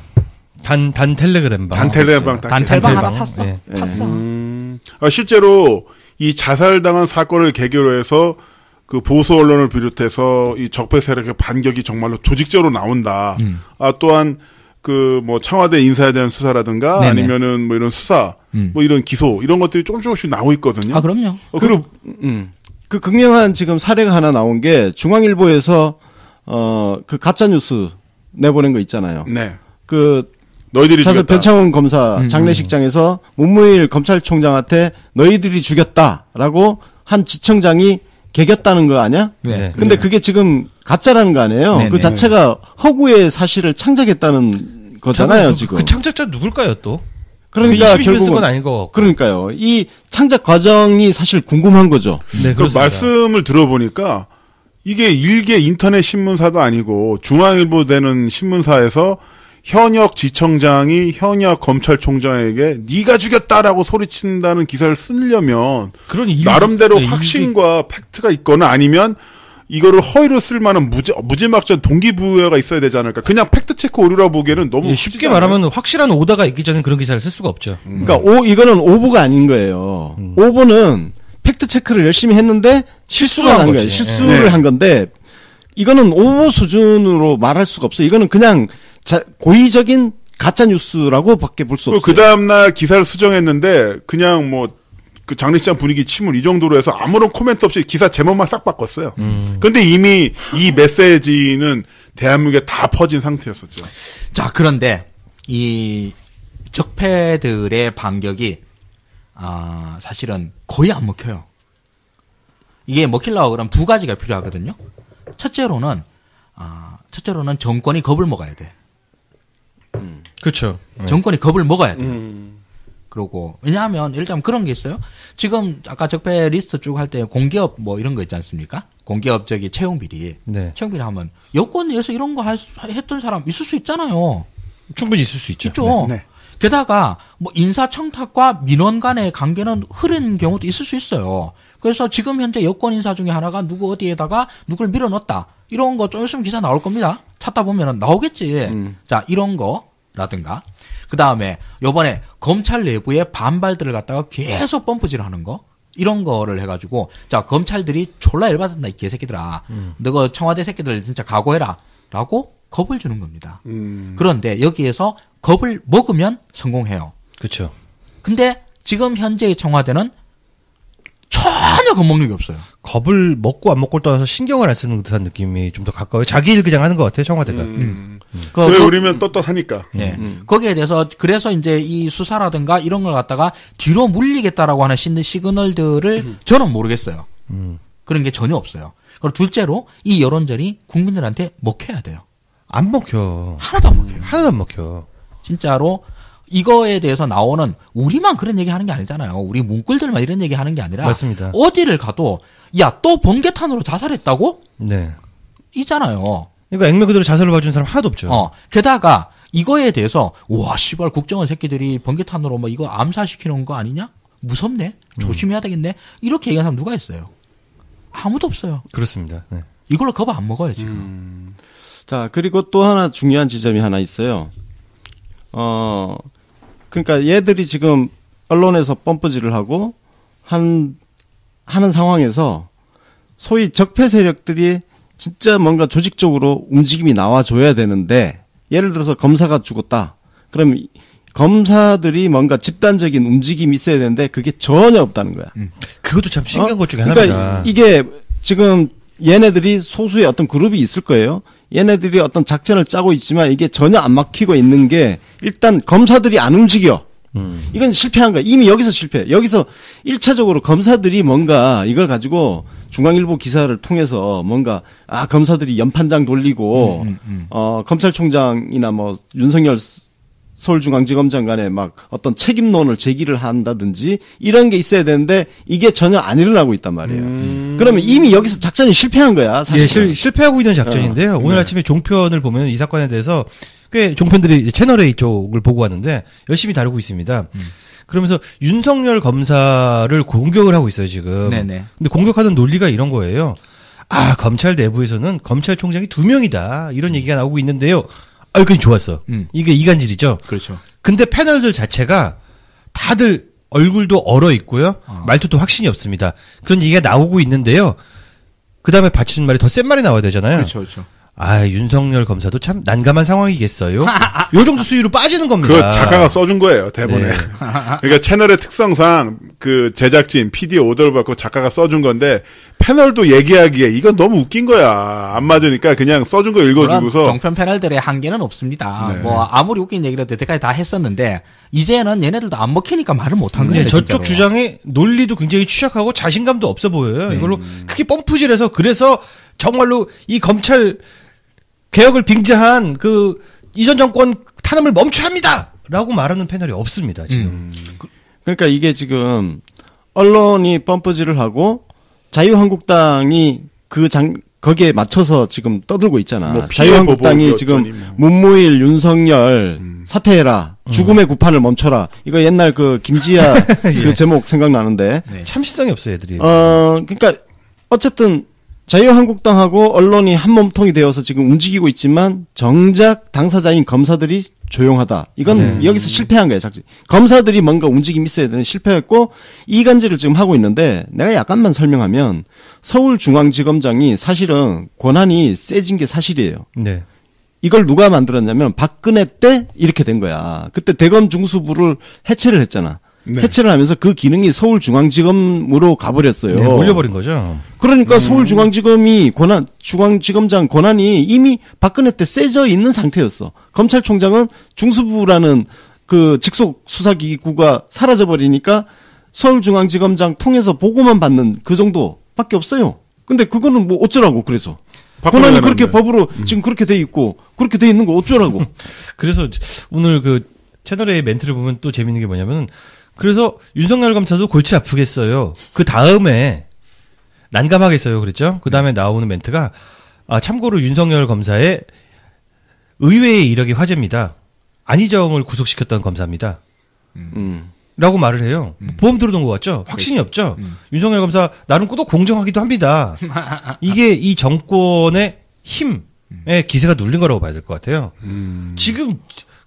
단, 단 텔레그램방. 단 아, 텔레그램방. 그렇죠. 단 텔레방 그램단 텔레그램방. 하나 샀어. 네. 샀어. 음, 아, 실제로 이 자살당한 사건을 계기로 해서 그 보수 언론을 비롯해서 이 적폐 세력의 반격이 정말로 조직적으로 나온다. 음. 아, 또한 그 뭐 청와대 인사에 대한 수사라든가 네네. 아니면은 뭐 이런 수사, 음. 뭐 이런 기소 이런 것들이 조금 조금씩 나오고 있거든요. 아, 그럼요. 어, 그리고 그, 음. 그 극명한 지금 사례가 하나 나온 게 중앙일보에서 어그 가짜 뉴스 내보낸 거 있잖아요. 네. 그 너희들이 자서 죽 변창훈 검사 음, 음. 장례식장에서 문무일 검찰총장한테 너희들이 죽였다라고 한 지청장이 개겼다는 거 아니야? 네. 네. 근데 네. 그게 지금 가짜라는 거 아니에요? 네네. 그 네. 자체가 허구의 사실을 창작했다는 거잖아요, 그, 지금. 그 창작자 누굴까요, 또? 그러니까 그 결국은 아닌 거 그러니까요. 이 창작 과정이 사실 궁금한 거죠. 네, 그 말씀을 들어보니까 이게 일개 인터넷 신문사도 아니고 중앙일보 되는 신문사에서 현역 지청장이 현역 검찰총장에게 네가 죽였다라고 소리친다는 기사를 쓰려면 그런 이 나름대로 그 확신과 이 팩트가 있거나 아니면 이거를 허위로 쓸 만한 무지, 무지막지한 동기부여가 있어야 되지 않을까. 그냥 팩트체크 오류라 보기에는 너무. 예, 쉽게 말하면 확실한 오다가 있기 전에 그런 기사를 쓸 수가 없죠. 음. 그러니까 오, 이거는 오보가 아닌 거예요. 음. 오보는 팩트체크를 열심히 했는데 실수가 난 거예요. 실수를 예. 한 건데 이거는 오보 수준으로 말할 수가 없어요. 이거는 그냥 자, 고의적인 가짜 뉴스라고밖에 볼 수 없어요. 그 다음 날 기사를 수정했는데 그냥 뭐그 장례식장 분위기 침울 이 정도로 해서 아무런 코멘트 없이 기사 제목만 싹 바꿨어요. 음. 그런데 이미 이 메시지는 대한민국에 다 퍼진 상태였었죠. 자 그런데 이 적폐들의 반격이 아 사실은 거의 안 먹혀요. 이게 먹힐라고 그러면 두 가지가 필요하거든요. 첫째로는 아, 첫째로는 정권이 겁을 먹어야 돼. 음. 그렇죠. 정권이 겁을 먹어야 돼. 음. 그러고 왜냐하면 일단 그런 게 있어요. 지금 아까 적폐 리스트 쭉 할 때 공기업 뭐 이런 거 있지 않습니까? 공기업 저기 채용 비리, 네. 채용 비리 하면 여권 에서 이런 거 할, 했던 사람 있을 수 있잖아요. 충분히 있을 수 있죠. 있죠. 네. 네. 게다가 뭐 인사청탁과 민원 간의 관계는 흐른 경우도 있을 수 있어요. 그래서 지금 현재 여권 인사 중에 하나가 누구 어디에다가 누굴 밀어넣었다. 이런 거좀 있으면 기사 나올 겁니다. 찾다 보면 나오겠지. 음. 자, 이런 거라든가. 그 다음에 요번에 검찰 내부의 반발들을 갖다가 계속 펌프질 하는 거. 이런 거를 해가지고 자 검찰들이 졸라 열받았다 이 개새끼들아 음. 너거 청와대 새끼들 진짜 각오해라라고 겁을 주는 겁니다. 음. 그런데 여기에서 겁을 먹으면 성공해요. 그렇죠. 근데 지금 현재의 청와대는 전혀 겁먹는 게 없어요. 겁을 먹고 안 먹고를 떠나서 신경을 안 쓰는 듯한 느낌이 좀 더 가까워요. 자기 일 그냥 하는 것 같아요, 청와대가. 음. 음. 음. 그, 왜 그, 우리면 떳떳하니까. 예. 음. 음. 거기에 대해서, 그래서 이제 이 수사라든가 이런 걸 갖다가 뒤로 물리겠다라고 하는 신의 시그널들을 음. 저는 모르겠어요. 그런 게 전혀 없어요. 그리고 둘째로, 이 여론전이 국민들한테 먹혀야 돼요. 안 먹혀. 하나도 안 먹혀요. 하나도 안 먹혀. 진짜로 이거에 대해서 나오는 우리만 그런 얘기 하는 게 아니잖아요. 우리 문글들만 이런 얘기 하는 게 아니라 맞습니다. 어디를 가도 야 또 번개탄으로 자살했다고? 네. 이잖아요. 그러니까 앵면 그대로 자살을 봐준 사람 하나도 없죠. 어. 게다가 이거에 대해서 와 씨발 국정원 새끼들이 번개탄으로 뭐 이거 암살시키는 거 아니냐? 무섭네. 조심해야 되겠네. 이렇게 얘기한 사람 누가 있어요? 아무도 없어요. 그렇습니다. 네. 이걸로 겁안 먹어요 지금. 음. 자 그리고 또 하나 중요한 지점이 하나 있어요. 어. 그러니까 얘들이 지금 언론에서 펌프질을 하고 한 하는 상황에서 소위 적폐 세력들이 진짜 뭔가 조직적으로 움직임이 나와줘야 되는데 예를 들어서 검사가 죽었다. 그럼 검사들이 뭔가 집단적인 움직임이 있어야 되는데 그게 전혀 없다는 거야. 음, 그것도 참 신기한 어? 것 중에 그러니까 하나니다 이게 지금 얘네들이 소수의 어떤 그룹이 있을 거예요. 얘네들이 어떤 작전을 짜고 있지만 이게 전혀 안 막히고 있는 게 일단 검사들이 안 움직여. 음. 이건 실패한 거야. 이미 여기서 실패. 여기서 1차적으로 검사들이 뭔가 이걸 가지고 중앙일보 기사를 통해서 뭔가 아 검사들이 연판장 돌리고 음, 음, 음. 어 검찰총장이나 뭐 윤석열 서울중앙지검장 간에 막 어떤 책임론을 제기를 한다든지 이런 게 있어야 되는데 이게 전혀 안 일어나고 있단 말이에요. 음... 그러면 이미 여기서 작전이 실패한 거야. 사실 예, 실, 실패하고 있는 어. 작전인데요. 어, 오늘 네. 아침에 종편을 보면 이 사건에 대해서 꽤 종편들이 채널 A 쪽을 보고 왔는데 열심히 다루고 있습니다. 음. 그러면서 윤석열 검사를 공격을 하고 있어요 지금. 네네. 네. 근데 공격하던 논리가 이런 거예요. 아 검찰 내부에서는 검찰총장이 두 명이다 이런 음. 얘기가 나오고 있는데요. 아, 여그까 좋았어. 음. 이게 이간질이죠. 그렇죠. 근데 패널들 자체가 다들 얼굴도 얼어 있고요. 어. 말투도 확신이 없습니다. 그런 얘기가 나오고 있는데요. 그 다음에 받치는 말이 더 센 말이 나와야 되잖아요. 그렇죠, 그렇죠. 아 윤석열 검사도 참 난감한 상황이겠어요. 요 정도 수위로 빠지는 겁니다. 그 작가가 써준 거예요 대본에. 네. 그러니까 채널의 특성상 그 제작진 PD 오더를 받고 작가가 써준 건데 패널도 얘기하기에 이건 너무 웃긴 거야 안 맞으니까 그냥 써준 거 읽어주고서. 정편 패널들의 한계는 없습니다. 네. 뭐 아무리 웃긴 얘기를 여태까지 다 했었는데 이제는 얘네들도 안 먹히니까 말을 못한 거예요. 네, 저쪽 주장의 논리도 굉장히 취약하고 자신감도 없어 보여요. 이걸로 음. 크게 펌프질해서 그래서 정말로 이 검찰 개혁을 빙자한 그 이전 정권 탄압을 멈춰야 합니다. 라고 말하는 패널이 없습니다, 지금. 음. 그, 그러니까 이게 지금 언론이 펌프질을 하고 자유한국당이 그 장, 거기에 맞춰서 지금 떠들고 있잖아. 뭐 자유한국당이 지금 어쩌니면. 뭐. 문무일, 윤석열 음. 사퇴해라. 음. 죽음의 구판을 멈춰라. 이거 옛날 그 김지아 예. 그 제목 생각나는데. 네. 참신성이 없어요, 애들이. 어, 그러니까 어쨌든 자유한국당하고 언론이 한 몸통이 되어서 지금 움직이고 있지만 정작 당사자인 검사들이 조용하다. 이건 아, 네. 여기서 실패한 거예요. 작지. 검사들이 뭔가 움직임이 있어야 되는 실패였고이간지를 지금 하고 있는데 내가 약간만 설명하면 서울중앙지검장이 사실은 권한이 세진 게 사실이에요. 네. 이걸 누가 만들었냐면 박근혜 때 이렇게 된 거야. 그때 대검 중수부를 해체를 했잖아. 네. 해체를 하면서 그 기능이 서울중앙지검으로 가버렸어요. 네, 몰려버린 거죠. 그러니까 음. 서울중앙지검이 권한 중앙지검장 권한이 이미 박근혜 때 세져 있는 상태였어. 검찰총장은 중수부라는 그 직속 수사기구가 사라져버리니까 서울중앙지검장 통해서 보고만 받는 그 정도밖에 없어요. 근데 그거는 뭐 어쩌라고 그래서 권한이 그렇게 거예 법으로 음. 지금 그렇게 돼 있고 그렇게 돼 있는 거 어쩌라고. 그래서 오늘 그 채널의 멘트를 보면 또 재밌는 게 뭐냐면 은 그래서 윤석열 검사도 골치 아프겠어요. 그 다음에 난감하겠어요. 그랬죠? 그 네. 다음에 나오는 멘트가 아, 참고로 윤석열 검사의 의외의 이력이 화제입니다. 안희정을 구속시켰던 검사입니다. 음. 음. 라고 말을 해요. 음. 보험 들어둔것 같죠? 그렇죠. 확신이 그렇 없죠? 음. 윤석열 검사, 나름 꼬또 공정하기도 합니다. 이게 이 정권의 힘에 음. 기세가 눌린 거라고 봐야 될 것 같아요. 음. 지금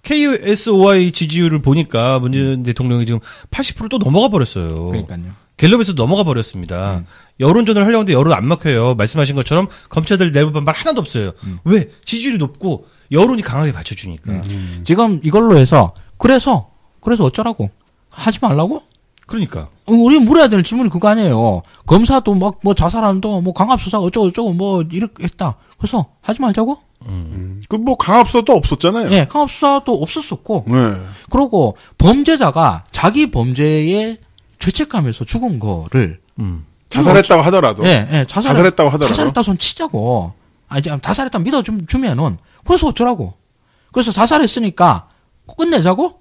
KSOI 지지율을 보니까 문재인 음. 대통령이 지금 80%또 넘어가 버렸어요. 그러니까요. 갤럽에서 넘어가 버렸습니다. 음. 네. 여론전을 하려는데 고하 여론 안 막혀요. 말씀하신 것처럼 검찰들 내부 반발 하나도 없어요. 음. 왜? 지지율이 높고 여론이 강하게 받쳐주니까. 네. 음. 지금 이걸로 해서 그래서 그래서 어쩌라고 하지 말라고? 그러니까. 어, 우리 물어야 될 질문이 그거 아니에요. 검사도 막 뭐 자살한도 뭐 강압수사 어쩌고 저쩌고 뭐 이렇게 했다. 그래서 하지 말자고? 음. 그뭐 강압서도 없었잖아요. 예, 네, 강압사도 수 없었었고. 네. 그러고 범죄자가 자기 범죄에 죄책감에서 죽은 거를 음. 자살했다고 하더라도. 예, 네, 예, 네, 자살, 자살했다고 하더라도. 자살했다 손 치자고. 아 이제 자살했다 믿어 주면은 그래서 어쩌라고. 그래서 자살했으니까 끝내자고.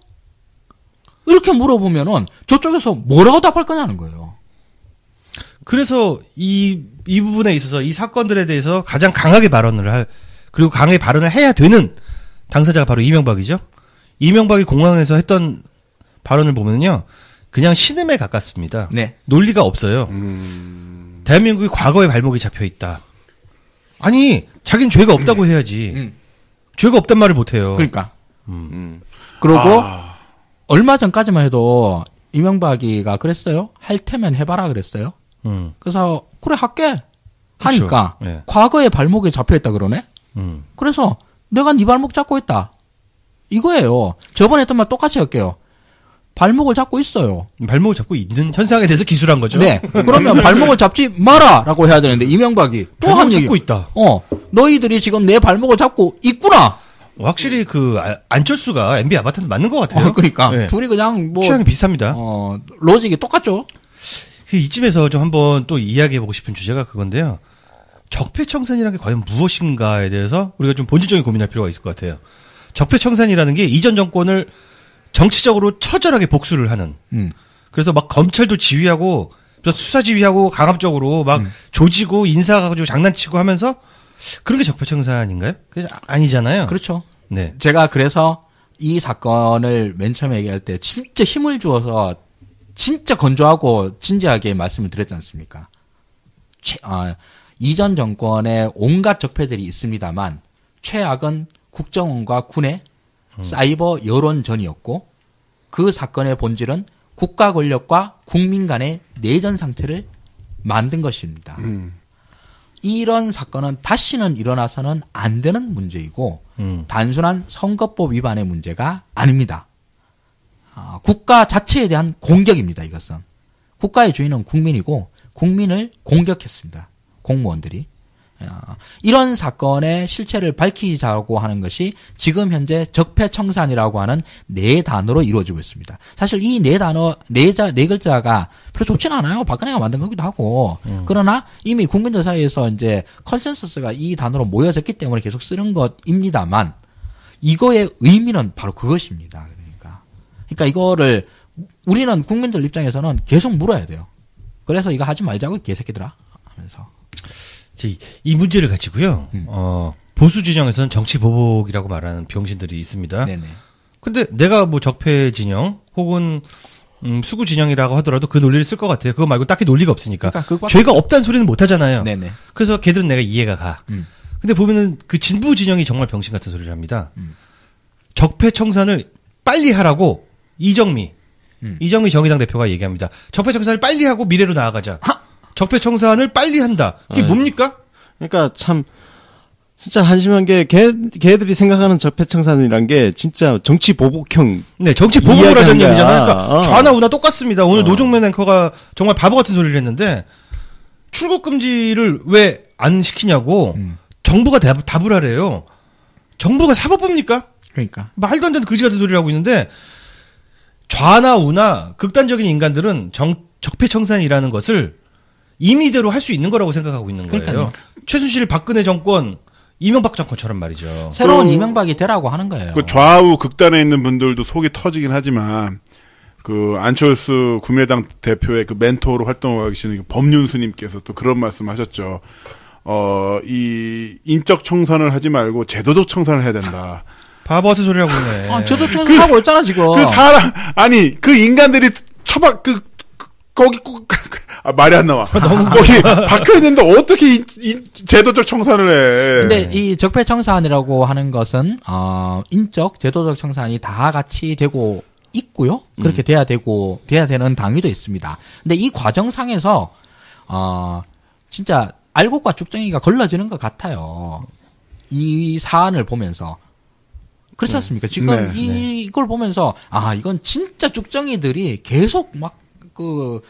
이렇게 물어보면은 저쪽에서 뭐라고 답할 거냐는 거예요. 그래서 이, 이 부분에 있어서 이 사건들에 대해서 가장 강하게 발언을 할, 그리고 강의 발언을 해야 되는 당사자가 바로 이명박이죠. 이명박이 공항에서 했던 발언을 보면요. 그냥 신음에 가깝습니다. 네. 논리가 없어요. 음... 대한민국이 과거의 발목이 잡혀 있다. 아니, 자기는 죄가 없다고 음. 해야지. 음. 죄가 없단 말을 못 해요. 그러니까. 음. 음. 그러고 아... 얼마 전까지만 해도 이명박이가 그랬어요. 할 테면 해봐라 그랬어요. 음. 그래서 그래 할게 하니까 그렇죠. 네. 과거의 발목이 잡혀 있다 그러네. 그래서 내가 네 발목 잡고 있다. 이거예요. 저번에 했던 말 똑같이 할게요. 발목을 잡고 있어요. 발목을 잡고 있는 현상에 대해서 기술한 거죠. 네. 그러면 발목을 잡지 마라라고 해야 되는데 이명박이 또한 얘기. 잡고 있다. 어, 너희들이 지금 내 발목을 잡고 있구나. 확실히 그 아, 안철수가 MB 아바타는 맞는 것 같아요. 어, 그러니까 네. 둘이 그냥 뭐 취향이 비슷합니다. 어, 로직이 똑같죠. 그 이쯤에서 좀 한번 또 이야기해보고 싶은 주제가 그건데요. 적폐청산이라는 게 과연 무엇인가에 대해서 우리가 좀 본질적인 고민할 필요가 있을 것 같아요. 적폐청산이라는 게 이전 정권을 정치적으로 처절하게 복수를 하는. 음. 그래서 막 검찰도 지휘하고 수사 지휘하고 강압적으로 막 음. 조지고 인사 가지고 장난치고 하면서 그런 게 적폐청산인가요? 그게 아, 아니잖아요. 그렇죠. 네. 제가 그래서 이 사건을 맨 처음에 얘기할 때 진짜 힘을 주어서 진짜 건조하고 진지하게 말씀을 드렸지 않습니까? 최, 아, 이전 정권의 온갖 적폐들이 있습니다만 최악은 국정원과 군의 음. 사이버 여론전이었고 그 사건의 본질은 국가 권력과 국민 간의 내전 상태를 만든 것입니다. 음. 이런 사건은 다시는 일어나서는 안 되는 문제이고 음. 단순한 선거법 위반의 문제가 아닙니다. 어, 국가 자체에 대한 공격입니다. 이것은 국가의 주인은 국민이고 국민을 공격했습니다. 공무원들이 예, 이런 사건의 실체를 밝히자고 하는 것이 지금 현재 적폐청산이라고 하는 네 단어로 이루어지고 있습니다. 사실 이 네 단어 네, 자, 네 글자가 별로 좋진 않아요. 박근혜가 만든 거기도 하고 음. 그러나 이미 국민들 사이에서 이제 컨센서스가 이 단어로 모여졌기 때문에 계속 쓰는 것입니다만 이거의 의미는 바로 그것입니다. 그러니까 그러니까 이거를 우리는 국민들 입장에서는 계속 물어야 돼요. 그래서 이거 하지 말자고 개새끼들아 하면서. 이 문제를 가지고요. 음. 어, 보수 진영에서는 정치 보복이라고 말하는 병신들이 있습니다. 네네. 근데 내가 뭐 적폐 진영 혹은 음, 수구 진영이라고 하더라도 그 논리를 쓸 것 같아요. 그거 말고 딱히 논리가 없으니까. 그러니까 죄가 없다는 소리는 못 하잖아요. 네네. 그래서 걔들은 내가 이해가 가. 음. 근데 보면은 그 진보 진영이 정말 병신 같은 소리를 합니다. 음. 적폐 청산을 빨리 하라고 이정미, 음. 이정미 정의당 대표가 얘기합니다. 적폐 청산을 빨리 하고 미래로 나아가자. 하? 적폐청산을 빨리 한다. 그게 네. 뭡니까? 그러니까 참 진짜 한심한 게 걔, 걔들이 생각하는 적폐청산이란 게 진짜 정치 보복형. 네, 정치 보복을 하자는 얘기잖아요. 그러니까 어. 좌나 우나 똑같습니다. 오늘 어. 노종면 앵커가 정말 바보 같은 소리를 했는데 출국 금지를 왜 안 시키냐고 음. 정부가 답, 답을 하래요. 정부가 사법부입니까? 그러니까 말도 안 되는 그지 같은 소리를 하고 있는데 좌나 우나 극단적인 인간들은 정, 적폐청산이라는 것을 임의대로 할 수 있는 거라고 생각하고 있는 거 그러니까요. 최순실 박근혜 정권 이명박 정권처럼 말이죠. 새로운 이명박이 되라고 하는 거예요. 그 좌우 극단에 있는 분들도 속이 터지긴 하지만 그 안철수 구매당 대표의 그 멘토로 활동하고 계시는 그 법륜스님께서 또 그런 말씀하셨죠. 어, 이 인적 청산을 하지 말고 제도적 청산을 해야 된다. 바보 같은 소리라고 그래. 아, 제도 청산하고 그, 있잖아 지금. 그 사람 아니 그 인간들이 처박 그, 그 거기 꼭 그, 아, 말이 안 나와. 너무 거기 어, 박혀 있는데 어떻게 이, 이 제도적 청산을 해? 근데 이 적폐 청산이라고 하는 것은 어, 인적, 제도적 청산이 다 같이 되고 있고요. 그렇게 음. 돼야 되고 돼야 되는 당위도 있습니다. 근데 이 과정상에서 어, 진짜 알곡과 죽정이가 걸러지는 것 같아요. 이 사안을 보면서 그렇지 네. 않습니까? 지금 네, 이, 네. 이걸 보면서 아 이건 진짜 죽정이들이 계속 막그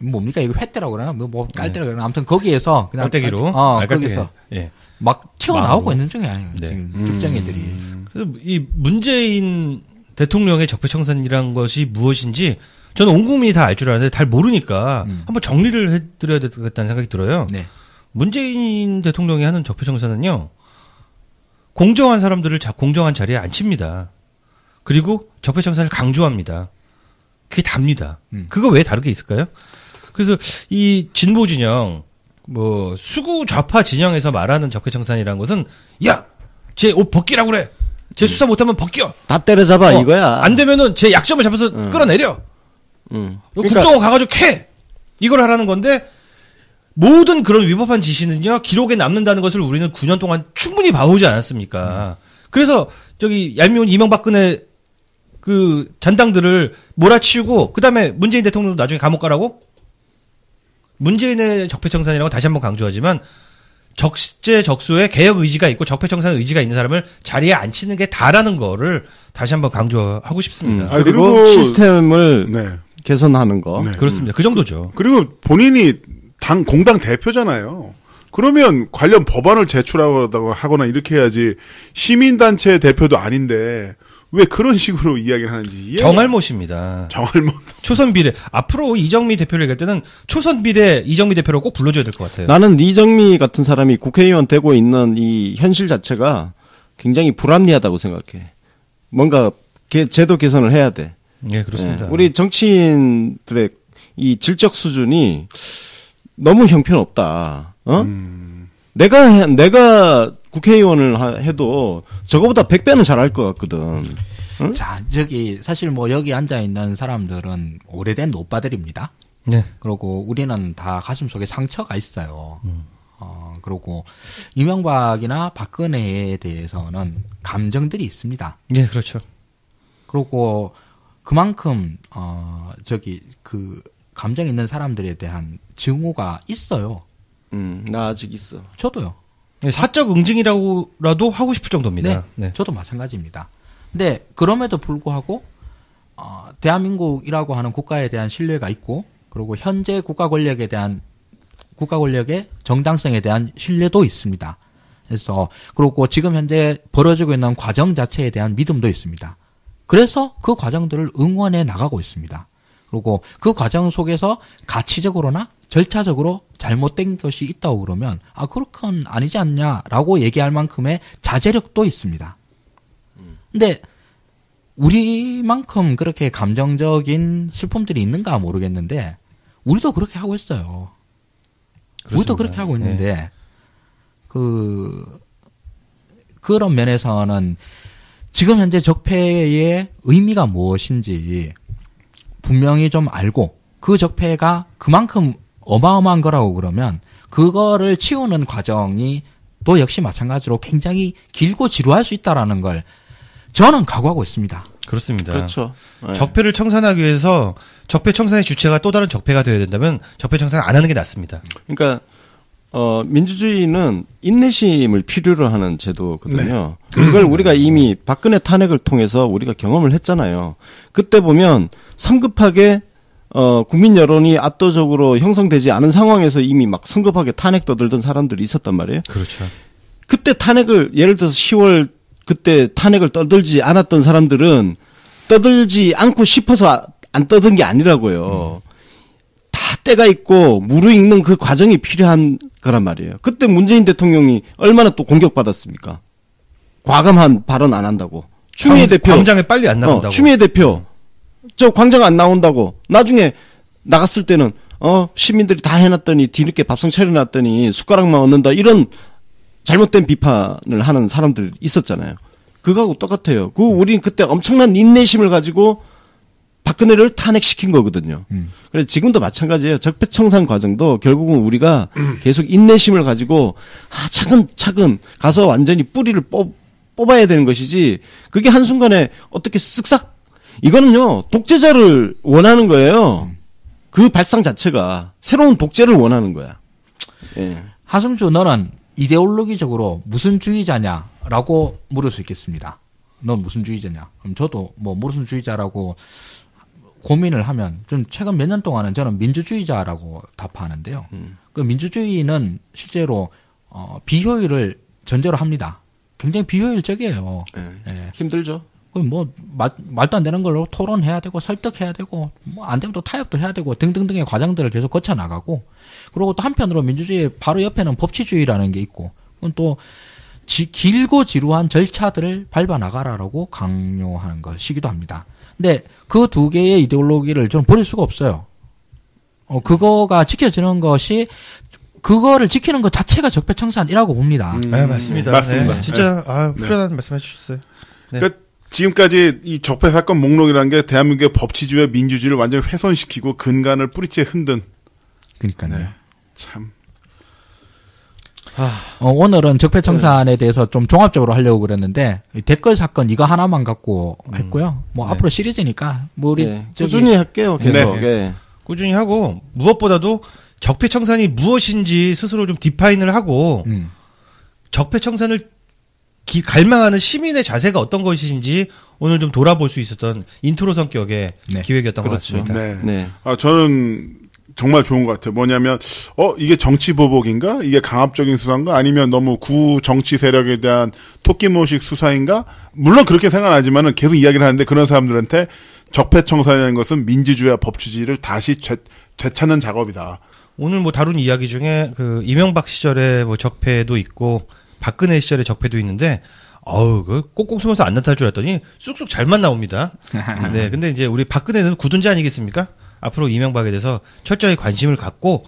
뭡니까 이거 횟대라고 그러나 뭐, 뭐 네. 깔대라고 그러나 아무튼 거기에서 그냥 깔때기로 깔, 어깔때기 아, 거기서 예. 막 튀어나오고 있는 중이 야니에요 네. 직장인들이 음. 그래서 이 문재인 대통령의 적폐청산이란 것이 무엇인지 저는 온 국민이 다 알줄 아는데 잘 모르니까 음. 한번 정리를 해드려야 되겠다는 생각이 들어요. 네. 문재인 대통령이 하는 적폐청산은요 공정한 사람들을 자, 공정한 자리에 앉힙니다. 그리고 적폐청산을 강조합니다. 그게 답니다. 음. 그거 왜 다르게 있을까요? 그래서 이 진보 진영 뭐 수구 좌파 진영에서 말하는 적폐청산이라는 것은 야제 옷 벗기라고 그래 제 수사 못하면 벗겨 다 때려잡아 어, 이거야 안 되면은 제 약점을 잡아서 음. 끌어내려 음. 그러니까... 국정원 가가지고 캐 이걸 하라는 건데 모든 그런 위법한 지시는요 기록에 남는다는 것을 우리는 9년 동안 충분히 봐오지 않았습니까? 음. 그래서 저기 얄미운 이명박근혜 그 잔당들을 몰아치우고 그 다음에 문재인 대통령도 나중에 감옥 가라고 문재인의 적폐청산이라고 다시 한번 강조하지만 적재적소에 개혁 의지가 있고 적폐청산 의지가 있는 사람을 자리에 앉히는 게 다라는 거를 다시 한번 강조하고 싶습니다. 음. 아, 그리고, 그리고, 시스템을 네. 개선하는 거 네. 그렇습니다. 그 정도죠. 그, 그리고 본인이 당 공당 대표잖아요. 그러면 관련 법안을 제출하거나 하거나 이렇게 해야지 시민단체 대표도 아닌데 왜 그런 식으로 이야기를 하는지 정할못입니다. 정할못. 초선 비례 앞으로 이정미 대표를 갈 때는 초선 비례 이정미 대표로 꼭 불러줘야 될 것 같아요. 나는 이정미 같은 사람이 국회의원 되고 있는 이 현실 자체가 굉장히 불합리하다고 생각해. 뭔가 개, 제도 개선을 해야 돼. 예, 그렇습니다. 예, 우리 정치인들의 이 질적 수준이 너무 형편없다. 어? 음. 내가 내가 국회의원을 하, 해도 저거보다 100배는 잘할 것 같거든. 응? 자, 저기 사실 뭐 여기 앉아 있는 사람들은 오래된 오빠들입니다. 네. 그리고 우리는 다 가슴 속에 상처가 있어요. 음. 어, 그리고 이명박이나 박근혜에 대해서는 감정들이 있습니다. 네, 그렇죠. 그리고 그만큼 어 저기 그 감정 있는 사람들에 대한 증오가 있어요. 음, 나 아직 있어. 저도요. 네, 사적 응징이라고라도 하고 싶을 정도입니다. 네, 네, 저도 마찬가지입니다. 근데 그럼에도 불구하고 어, 대한민국이라고 하는 국가에 대한 신뢰가 있고 그리고 현재 국가 권력에 대한 국가 권력의 정당성에 대한 신뢰도 있습니다. 그래서 그리고 지금 현재 벌어지고 있는 과정 자체에 대한 믿음도 있습니다. 그래서 그 과정들을 응원해 나가고 있습니다. 그리고 그 과정 속에서 가치적으로나 절차적으로 잘못된 것이 있다고 그러면 아 그렇건 아니지 않냐라고 얘기할 만큼의 자제력도 있습니다. 근데 우리만큼 그렇게 감정적인 슬픔들이 있는가 모르겠는데 우리도 그렇게 하고 있어요. 그렇습니다. 우리도 그렇게 하고 네. 있는데 네. 그 그런 면에서는 지금 현재 적폐의 의미가 무엇인지 분명히 좀 알고 그 적폐가 그만큼 어마어마한 거라고 그러면 그거를 치우는 과정이 또 역시 마찬가지로 굉장히 길고 지루할 수 있다라는 걸 저는 각오하고 있습니다. 그렇습니다. 그렇죠. 네. 적폐를 청산하기 위해서 적폐 청산의 주체가 또 다른 적폐가 되어야 된다면 적폐 청산 을안 하는 게 낫습니다. 그러니까 어, 민주주의는 인내심을 필요로 하는 제도거든요. 네. 그걸 우리가 이미 박근혜 탄핵을 통해서 우리가 경험을 했잖아요. 그때 보면 성급하게 어, 국민 여론이 압도적으로 형성되지 않은 상황에서 이미 막 성급하게 탄핵 떠들던 사람들이 있었단 말이에요. 그렇죠. 그때 탄핵을 예를 들어서 10월 그때 탄핵을 떠들지 않았던 사람들은 떠들지 않고 싶어서 아, 안 떠든 게 아니라고요. 음. 다 때가 있고 무르익는 그 과정이 필요한 거란 말이에요. 그때 문재인 대통령이 얼마나 또 공격받았습니까? 과감한 발언 안 한다고. 추미애 감, 대표. 감장에 빨리 안 어, 나간다고. 어, 추미애 대표. 음. 저 광장 안 나온다고 나중에 나갔을 때는 어 시민들이 다 해놨더니 뒤늦게 밥상 차려놨더니 숟가락만 얻는다 이런 잘못된 비판을 하는 사람들 있었잖아요. 그거하고 똑같아요. 그 우리는 그때 엄청난 인내심을 가지고 박근혜를 탄핵시킨 거거든요. 음. 그래서 지금도 마찬가지예요. 적폐청산 과정도 결국은 우리가 계속 인내심을 가지고 아 차근차근 가서 완전히 뿌리를 뽑 뽑아야 되는 것이지 그게 한순간에 어떻게 쓱싹 이거는요 독재자를 원하는 거예요. 그 발상 자체가 새로운 독재를 원하는 거야. 예. 하승주 너는 이데올로기적으로 무슨 주의자냐라고 물을 수 있겠습니다. 넌 무슨 주의자냐? 그럼 저도 뭐 무슨 주의자라고 고민을 하면 좀 최근 몇 년 동안은 저는 민주주의자라고 답하는데요. 음. 그 민주주의는 실제로 어, 비효율을 전제로 합니다. 굉장히 비효율적이에요. 예. 예. 힘들죠. 그뭐 말, 도안 되는 걸로 토론해야 되고 설득해야 되고 뭐 안 되면 또 타협도 해야 되고 등등등의 과정들을 계속 거쳐 나가고 그리고 또 한편으로 민주주의 바로 옆에는 법치주의라는 게 있고 그건 또 지, 길고 지루한 절차들을 밟아 나가라라고 강요하는 것이기도 합니다. 근데 그 두 개의 이데올로기를 저는 버릴 수가 없어요. 어, 그거가 지켜지는 것이 그거를 지키는 것 자체가 적폐청산이라고 봅니다. 음, 네, 맞습니다. 맞습니다. 네, 진짜 네. 아, 훌한 말씀해 주셨어요. 네. 그러니까 지금까지 이 적폐 사건 목록이라는 게 대한민국의 법치주의 와 민주주의를 완전히 훼손시키고 근간을 뿌리째 흔든. 그러니까요. 네. 참. 아. 어, 오늘은 적폐청산에 네. 대해서 좀 종합적으로 하려고 그랬는데 댓글 사건 이거 하나만 갖고 음. 했고요. 뭐 네. 앞으로 시리즈니까 뭐 우리 네. 저기... 꾸준히 할게요. 네. 계속 네. 네. 꾸준히 하고 무엇보다도 적폐청산이 무엇인지 스스로 좀 디파인을 하고 음. 적폐청산을 기, 갈망하는 시민의 자세가 어떤 것인지 오늘 좀 돌아볼 수 있었던 인트로 성격의 네. 기획이었던 그렇죠. 것 같습니다. 네. 네. 아, 저는 정말 좋은 것 같아요. 뭐냐면, 어, 이게 정치 보복인가? 이게 강압적인 수사인가? 아니면 너무 구 정치 세력에 대한 토끼모식 수사인가? 물론 그렇게 생각하지만은 계속 이야기를 하는데 그런 사람들한테 적폐청산이라는 것은 민주주의와 법치주의를 다시 되, 되찾는 작업이다. 오늘 뭐 다룬 이야기 중에 그 이명박 시절의 뭐 적폐도 있고 박근혜 시절에 적폐도 있는데 어우, 그 꼭꼭 숨어서 안 나타날 줄 알았더니 쑥쑥 잘만 나옵니다. 네, 근데 이제 우리 박근혜는 굳은 자 아니겠습니까? 앞으로 이명박에 대해서 철저히 관심을 갖고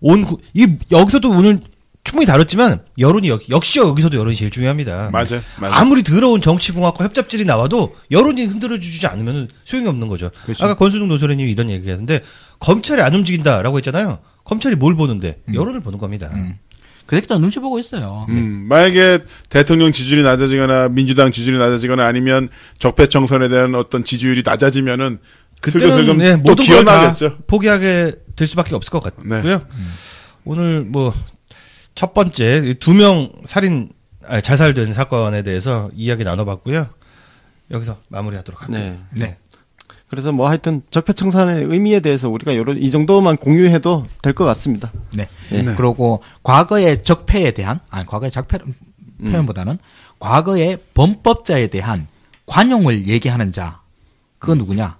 온 이 여기서도 오늘 충분히 다뤘지만 여론이 역, 역시 여기서도 여론이 제일 중요합니다. 맞아요. 맞아 아무리 더러운 정치공학과 협잡질이 나와도 여론이 흔들어주지 않으면 소용이 없는 거죠. 그렇죠. 아까 권순중노소래님이 이런 얘기하는데 검찰이 안 움직인다라고 했잖아요. 검찰이 뭘 보는데 음. 여론을 보는 겁니다. 음. 그 새끼들 눈치 보고 있어요. 음, 네. 만약에 대통령 지지율이 낮아지거나 민주당 지지율이 낮아지거나 아니면 적폐청산에 대한 어떤 지지율이 낮아지면은 그때는 예, 모든 기어나겠죠. 포기하게 될 수밖에 없을 것 네. 같고요. 네. 음. 오늘 뭐 첫 번째 두 명 살인 아니, 자살된 사건에 대해서 이야기 나눠봤고요. 여기서 마무리하도록 할게요. 네. 네. 그래서 뭐 하여튼 적폐청산의 의미에 대해서 우리가 요런 이 정도만 공유해도 될 것 같습니다. 네. 예. 네. 그리고 과거의 적폐에 대한 아니 과거의 적폐 표현보다는 음. 과거의 범법자에 대한 관용을 얘기하는 자그건 음. 누구냐?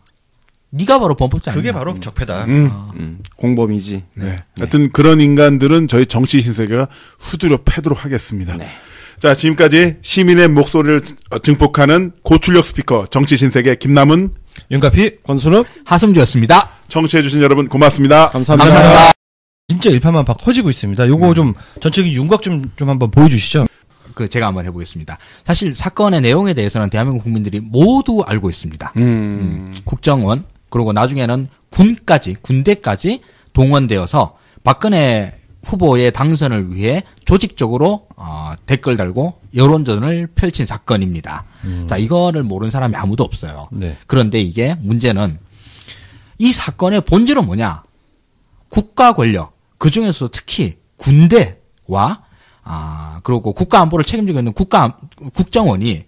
네가 바로 범법자 그게 바로 적폐다. 음. 어. 공범이지. 네. 네. 네. 하여튼 그런 인간들은 저희 정치 신세계가 후드려 패도록 하겠습니다. 네. 자, 지금까지 시민의 목소리를 어, 증폭하는 고출력 스피커 정치 신세계 김남은 윤가피 권순욱 하승주였습니다. 청취해주신 여러분 고맙습니다. 감사합니다. 감사합니다. 진짜 일파만파 커지고 있습니다. 요거 음. 좀 전체적인 윤곽 좀 좀 한번 보여주시죠. 그 제가 한번 해보겠습니다. 사실 사건의 내용에 대해서는 대한민국 국민들이 모두 알고 있습니다. 음. 음, 국정원 그리고 나중에는 군까지 군대까지 동원되어서 박근혜 후보의 당선을 위해 조직적으로 어, 댓글 달고 여론전을 펼친 사건입니다. 음. 자, 이거를 모르는 사람이 아무도 없어요. 네. 그런데 이게 문제는 이 사건의 본질은 뭐냐? 국가 권력, 그 중에서도 특히 군대와 아, 그리고 국가 안보를 책임지고 있는 국가 국정원이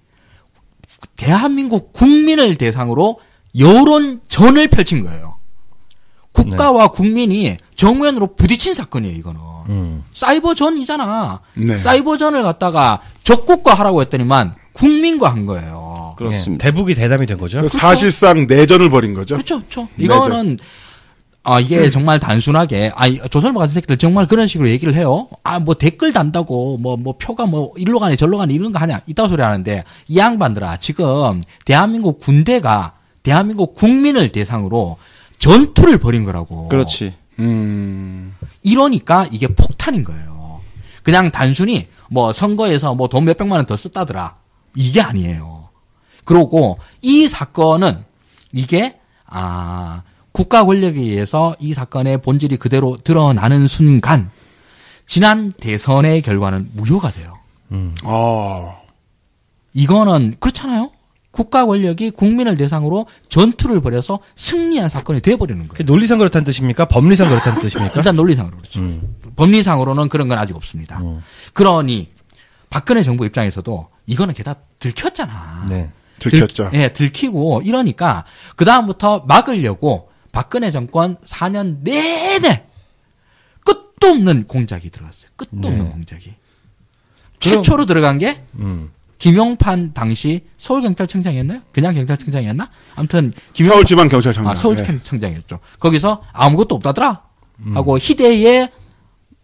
대한민국 국민을 대상으로 여론전을 펼친 거예요. 국가와 네. 국민이 정면으로 부딪힌 사건이에요, 이거는. 음. 사이버전이잖아. 네. 사이버전을 갖다가 적국과 하라고 했더니만 국민과 한 거예요. 그렇습니다. 네. 대북이 대담이 된 거죠. 그렇죠? 사실상 내전을 벌인 거죠. 그렇죠. 그렇죠. 이거는 내전. 아 이게 음. 정말 단순하게 아 조선마 같은 새끼들 정말 그런 식으로 얘기를 해요. 아 뭐 댓글 단다고 뭐뭐 뭐 표가 뭐 일로 가니 절로 가니 이런 거 하냐 이따 소리 하는데 이 양반들아 지금 대한민국 군대가 대한민국 국민을 대상으로 전투를 벌인 거라고. 그렇지. 음. 이러니까 이게 폭탄인 거예요. 그냥 단순히 뭐 선거에서 뭐 돈 몇백만 원 더 썼다더라. 이게 아니에요. 그러고 이 사건은 이게 아 국가 권력에 의해서 이 사건의 본질이 그대로 드러나는 순간 지난 대선의 결과는 무효가 돼요. 음. 어. 이거는 그렇잖아요. 국가 권력이 국민을 대상으로 전투를 벌여서 승리한 사건이 돼버리는 거예요. 논리상 그렇다는 뜻입니까? 법리상 그렇다는 뜻입니까? 일단 논리상으로 그렇죠. 음. 법리상으로는 그런 건 아직 없습니다. 음. 그러니 박근혜 정부 입장에서도 이거는 게다 들켰잖아. 네. 들켰죠. 들, 예, 들키고 이러니까 그 다음부터 막으려고 박근혜 정권 4년 내내 끝도 없는 공작이 들어갔어요. 끝도 네. 없는 공작이. 최초로 들어간 게 음. 김용판 당시 서울경찰청장이었나요? 그냥 경찰청장이었나? 아무튼 김용 서울지방경찰청장. 아, 서울청장이었죠. 네. 거기서 아무것도 없다더라 음. 하고 음. 희대의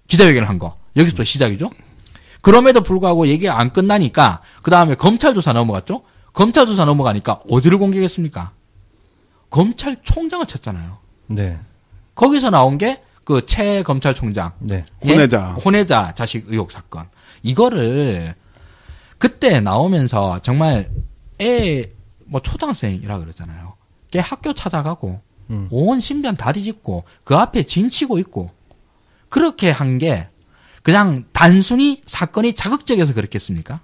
기자회견을 한 거. 여기서또 음. 시작이죠. 그럼에도 불구하고 얘기가 안 끝나니까 그 다음에 검찰 조사 넘어갔죠. 검찰 조사 넘어가니까 어디를 공격했습니까? 검찰총장을 쳤잖아요. 네. 거기서 나온 게 그 최 검찰총장, 네. 예? 혼외자, 혼외자 자식 의혹 사건. 이거를 그때 나오면서 정말 애 뭐 초등학생이라 그랬잖아요. 걔 학교 찾아가고 음. 온 신변 다 뒤집고 그 앞에 진치고 있고 그렇게 한 게 그냥 단순히 사건이 자극적이어서 그렇겠습니까?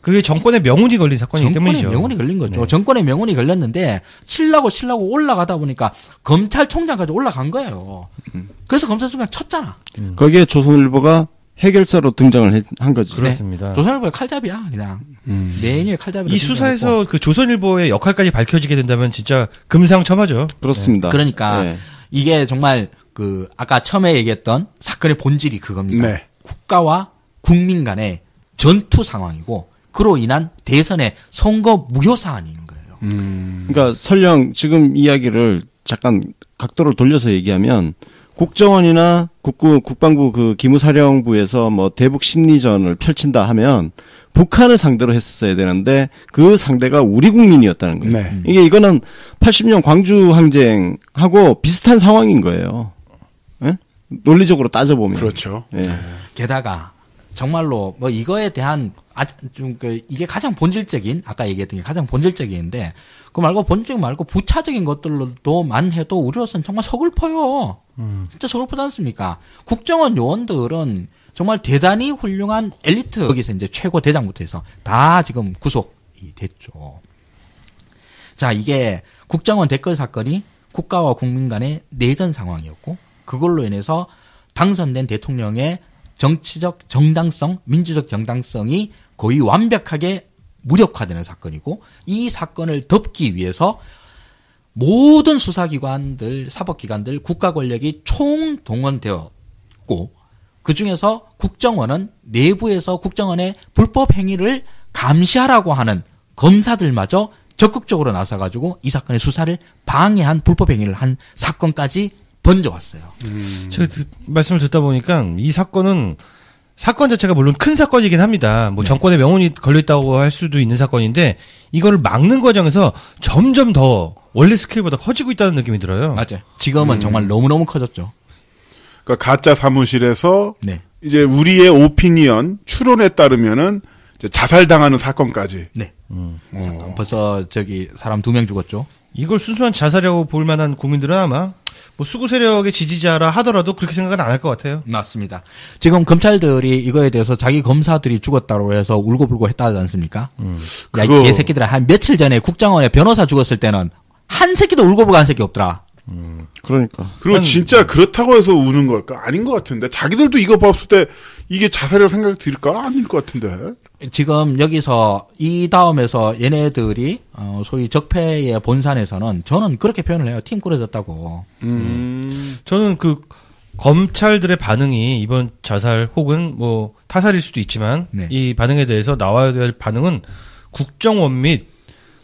그게 정권의 명운이 걸린 사건이기 때문이죠. 정권의 명운이 걸린 거죠. 네. 정권의 명운이 걸렸는데 칠라고 칠라고 올라가다 보니까 검찰총장까지 올라간 거예요. 음. 그래서 검찰총장 쳤잖아. 음. 거기에 조선일보가 해결사로 등장을 한 거지. 그렇습니다. 네. 조선일보의 칼잡이야 그냥 음. 매일의 칼잡이. 이 수사에서 그 조선일보의 역할까지 밝혀지게 된다면 진짜 금상첨화죠. 네. 그렇습니다. 네. 그러니까 네. 이게 정말 그 아까 처음에 얘기했던 사건의 본질이 그겁니다. 네. 국가와 국민 간의 전투 상황이고 그로 인한 대선의 선거 무효 사안인 거예요. 음. 그러니까 설령 지금 이야기를 잠깐 각도를 돌려서 얘기하면 국정원이나 국구 국방부 그 기무사령부에서 뭐 대북 심리전을 펼친다 하면 북한을 상대로 했어야 되는데 그 상대가 우리 국민이었다는 거예요. 네. 이게 이거는 80년 광주 항쟁하고 비슷한 상황인 거예요. 예? 논리적으로 따져보면 그렇죠. 예. 게다가 정말로 뭐 이거에 대한 아, 좀, 그, 이게 가장 본질적인, 아까 얘기했던 게 가장 본질적인데, 그 말고 본질적 말고 부차적인 것들로만 해도 우리로서는 정말 서글퍼요. 음. 진짜 서글프지 않습니까? 국정원 요원들은 정말 대단히 훌륭한 엘리트, 거기서 이제 최고 대장부터 해서 다 지금 구속이 됐죠. 자, 이게 국정원 댓글 사건이 국가와 국민 간의 내전 상황이었고, 그걸로 인해서 당선된 대통령의 정치적 정당성, 민주적 정당성이 거의 완벽하게 무력화되는 사건이고 이 사건을 덮기 위해서 모든 수사기관들, 사법기관들, 국가 권력이 총동원되었고 그 중에서 국정원은 내부에서 국정원의 불법 행위를 감시하라고 하는 검사들마저 적극적으로 나서가지고 이 사건의 수사를 방해한 불법 행위를 한 사건까지 번져왔어요. 음. 제가 그 말씀을 듣다 보니까 이 사건은 사건 자체가 물론 큰 사건이긴 합니다. 뭐 네. 정권의 명운이 걸려 있다고 할 수도 있는 사건인데 이거를 막는 과정에서 점점 더 원래 스케일보다 커지고 있다는 느낌이 들어요. 맞아요. 지금은 음. 정말 너무너무 커졌죠. 그러니까 가짜 사무실에서 네. 이제 우리의 오피니언 추론에 따르면은 자살당하는 사건까지. 네. 음. 어. 벌써 저기 사람 두 명 죽었죠. 이걸 순수한 자살이라고 볼 만한 국민들은 아마 뭐 수구 세력의 지지자라 하더라도 그렇게 생각은 안 할 것 같아요. 맞습니다. 지금 검찰들이 이거에 대해서 자기 검사들이 죽었다고 해서 울고불고 했다지 않습니까? 음. 야, 그거... 개새끼들한 며칠 전에 국장원에 변호사 죽었을 때는 한 새끼도 울고불고 한 새끼 없더라. 음. 그러니까. 그리고 한... 진짜 그렇다고 해서 우는 걸까? 아닌 것 같은데. 자기들도 이거 봤을 때 이게 자살이라고 생각이 들까? 아닐 것 같은데. 지금 여기서 이 다음에서 얘네들이 어 소위 적폐의 본산에서는 저는 그렇게 표현을 해요. 팀 꾸려졌다고. 음. 음. 저는 그 검찰들의 반응이 이번 자살 혹은 뭐 타살일 수도 있지만 네. 이 반응에 대해서 나와야 될 반응은 국정원 및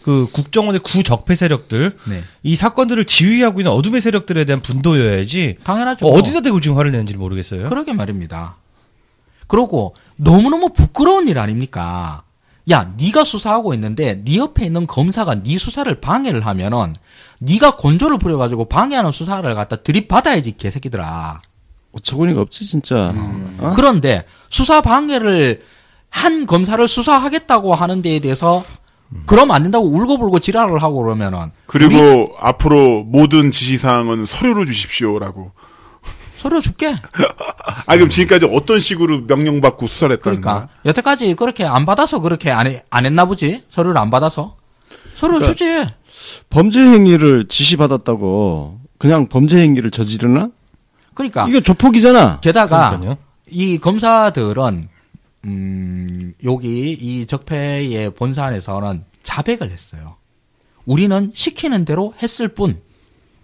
그 국정원의 구적폐 세력들 네. 이 사건들을 지휘하고 있는 어둠의 세력들에 대한 분도여야지 당연하죠. 뭐 어디다 대고 지금 화를 내는지 모르겠어요. 그러게 말입니다. 그러고 너무너무 부끄러운 일 아닙니까? 야, 네가 수사하고 있는데 네 옆에 있는 검사가 네 수사를 방해를 하면은 네가 건조를 부려가지고 방해하는 수사를 갖다 들이받아야지 개새끼들아. 어처구니가 없지 진짜. 음. 어? 그런데 수사 방해를 한 검사를 수사하겠다고 하는 데에 대해서 그럼 안 된다고 울고불고 지랄을 하고 그러면은 그리고 우리... 앞으로 모든 지시사항은 서류로 주십시오라고 소리로 줄게. 아 그럼 지금까지 어떤 식으로 명령받고 수사를 했다는 그러니까 여태까지 그렇게 안 받아서 그렇게 안, 해, 안 했나 보지. 서류를 안 받아서. 서류를 그러니까 주지. 범죄 행위를 지시받았다고 그냥 범죄 행위를 저지르나? 그러니까 이거 조폭이잖아. 게다가 그러니까요. 이 검사들은 음 여기 이 적폐의 본사 안에서는 자백을 했어요. 우리는 시키는 대로 했을 뿐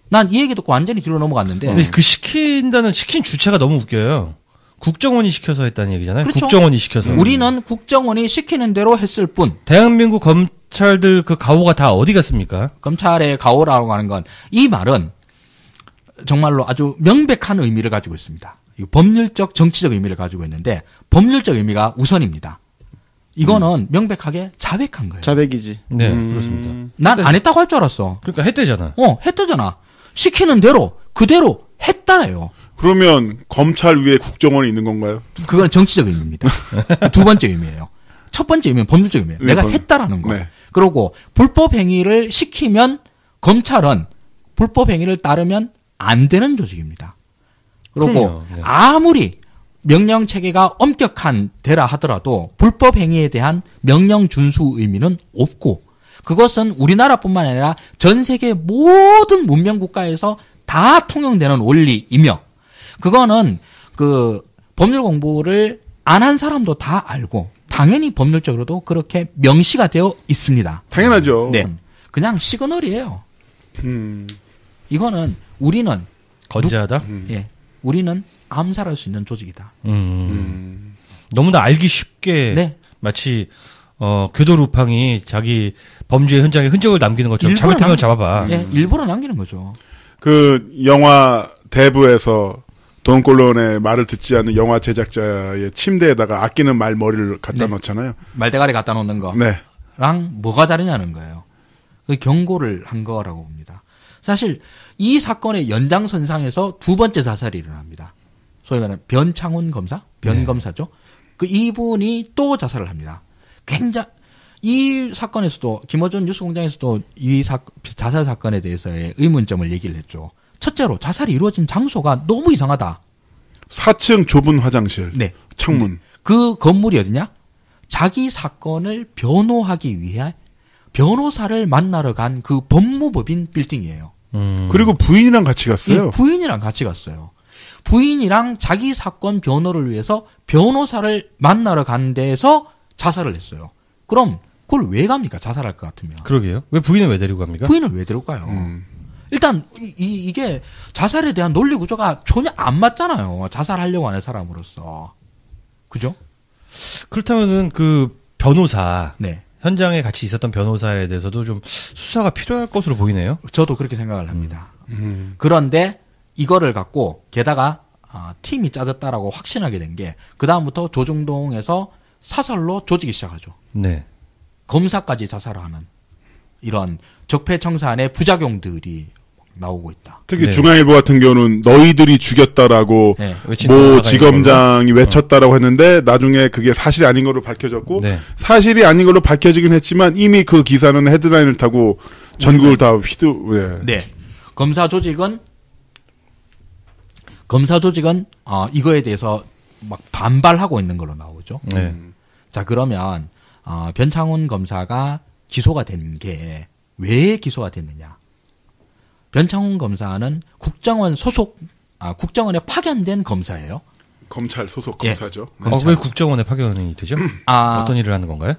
난이 얘기 듣고 완전히 뒤로 넘어갔는데. 그 시킨다는 시킨 주체가 너무 웃겨요. 국정원이 시켜서 했다는 얘기잖아요. 그렇죠. 국정원이 시켜서. 우리는 국정원이 시키는 대로 했을 뿐. 대한민국 검찰들 그 가오가 다 어디 갔습니까? 검찰의 가오라고 하는 건 이 말은 정말로 아주 명백한 의미를 가지고 있습니다. 법률적, 정치적 의미를 가지고 있는데 법률적 의미가 우선입니다. 이거는 음. 명백하게 자백한 거예요. 자백이지. 네, 음. 그렇습니다. 난 안 했다고 할 줄 알았어. 그러니까 했대잖아. 어, 했대잖아. 시키는 대로 그대로 했다라요. 그러면 검찰 위에 국정원이 있는 건가요? 그건 정치적 의미입니다. 두 번째 의미예요. 첫 번째 의미는 법률적 의미예요. 네, 내가 법... 했다라는 거. 네. 그리고 불법 행위를 시키면 검찰은 불법 행위를 따르면 안 되는 조직입니다. 그리고 네. 아무리 명령 체계가 엄격한 데라 하더라도 불법 행위에 대한 명령 준수 의미는 없고 그것은 우리나라뿐만 아니라 전 세계 모든 문명 국가에서 다 통용되는 원리이며 그거는 그 법률 공부를 안 한 사람도 다 알고 당연히 법률적으로도 그렇게 명시가 되어 있습니다. 당연하죠. 네. 음. 그냥 시그널이에요. 음. 이거는 우리는 거지하다. 음. 예. 우리는 암살할 수 있는 조직이다. 음. 음. 너무나 알기 쉽게 네. 마치 어 교도 루팡이 자기 범죄 현장에 흔적을 남기는 것처럼 잘못한 걸 잡아봐. 예, 음. 일부러 남기는 거죠. 그 영화 대부에서 돈콜론의 말을 듣지 않는 영화 제작자의 침대에다가 아끼는 말 머리를 갖다 네. 놓잖아요. 말대가리 갖다 놓는 거. 네. 랑 뭐가 다르냐는 거예요. 그 경고를 한 거라고 봅니다. 사실 이 사건의 연장선상에서 두 번째 자살이 일어납니다. 소위 말하는 변창훈 검사, 변 네. 검사죠. 그 이분이 또 자살을 합니다. 굉장히 이 사건에서도 김어준 뉴스공장에서도 이 사, 자살 사건에 대해서의 의문점을 얘기를 했죠. 첫째로 자살이 이루어진 장소가 너무 이상하다. 4층 좁은 화장실. 네. 창문. 네. 그 건물이 어디냐? 자기 사건을 변호하기 위해 변호사를 만나러 간 그 법무법인 빌딩이에요. 음. 그리고 부인이랑 같이 갔어요. 예, 부인이랑 같이 갔어요. 부인이랑 자기 사건 변호를 위해서 변호사를 만나러 간 데에서 자살을 했어요. 그럼 그걸 왜 갑니까? 자살할 것 같으면. 그러게요. 왜 부인을 왜 데리고 갑니까? 부인을 왜 데리고 가요? 음. 일단 이, 게 자살에 대한 논리 구조가 전혀 안 맞잖아요. 자살하려고 하는 사람으로서. 그죠? 그렇다면은 그 변호사 네. 현장에 같이 있었던 변호사에 대해서도 좀 수사가 필요할 것으로 보이네요. 저도 그렇게 생각을 합니다. 음. 음. 그런데 이거를 갖고 게다가 아, 팀이 짜졌다라고 확신하게 된 게 그 다음부터 조중동에서 사설로조직이 시작하죠. 네. 검사까지 사살 하는 이런 적폐청산의 부작용들이 나오고 있다. 특히 네. 중앙일보 같은 경우는 너희들이 죽였다라고 네. 모 뭐 지검장이 걸로. 외쳤다라고 했는데 나중에 그게 사실이 아닌 걸로 밝혀졌고 네. 사실이 아닌 걸로 밝혀지긴 했지만 이미 그 기사는 헤드라인을 타고 전국을 네. 다 휘두. 네. 네. 검사 조직은 검사 조직은 어, 이거에 대해서 막 반발하고 있는 걸로 나오죠. 네. 음. 자, 그러면, 어, 변창훈 검사가 기소가 된 게 왜 기소가 됐느냐. 변창훈 검사는 국정원 소속, 아, 국정원에 파견된 검사예요. 검찰 소속 예. 검사죠. 예, 검찰. 어, 왜 국정원에 파견이 되죠? 음. 아, 어떤 일을 하는 건가요?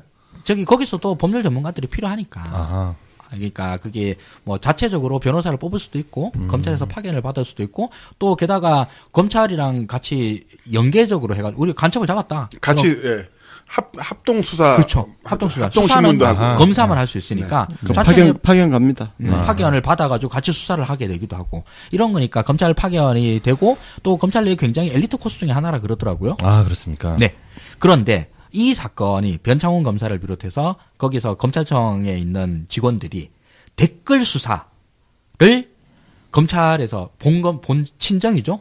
저기 거기서도 법률 전문가들이 필요하니까. 아하. 그러니까 그게 뭐 자체적으로 변호사를 뽑을 수도 있고 음. 검찰에서 파견을 받을 수도 있고 또 게다가 검찰이랑 같이 연계적으로 해가지고 우리 간첩을 잡았다. 같이 예. 합 합동 수사 그렇죠. 합동 수사 합동 신문도 하고 아, 네. 검사만 할 수 있으니까 네. 파견 파견 갑니다. 음, 네. 파견을 받아가지고 같이 수사를 하게 되기도 하고 이런 거니까 검찰 파견이 되고 또 검찰 내에 굉장히 엘리트 코스 중에 하나라 그러더라고요. 아 그렇습니까? 네. 그런데 이 사건이 변창훈 검사를 비롯해서 거기서 검찰청에 있는 직원들이 댓글 수사를 검찰에서 본검 본 친정이죠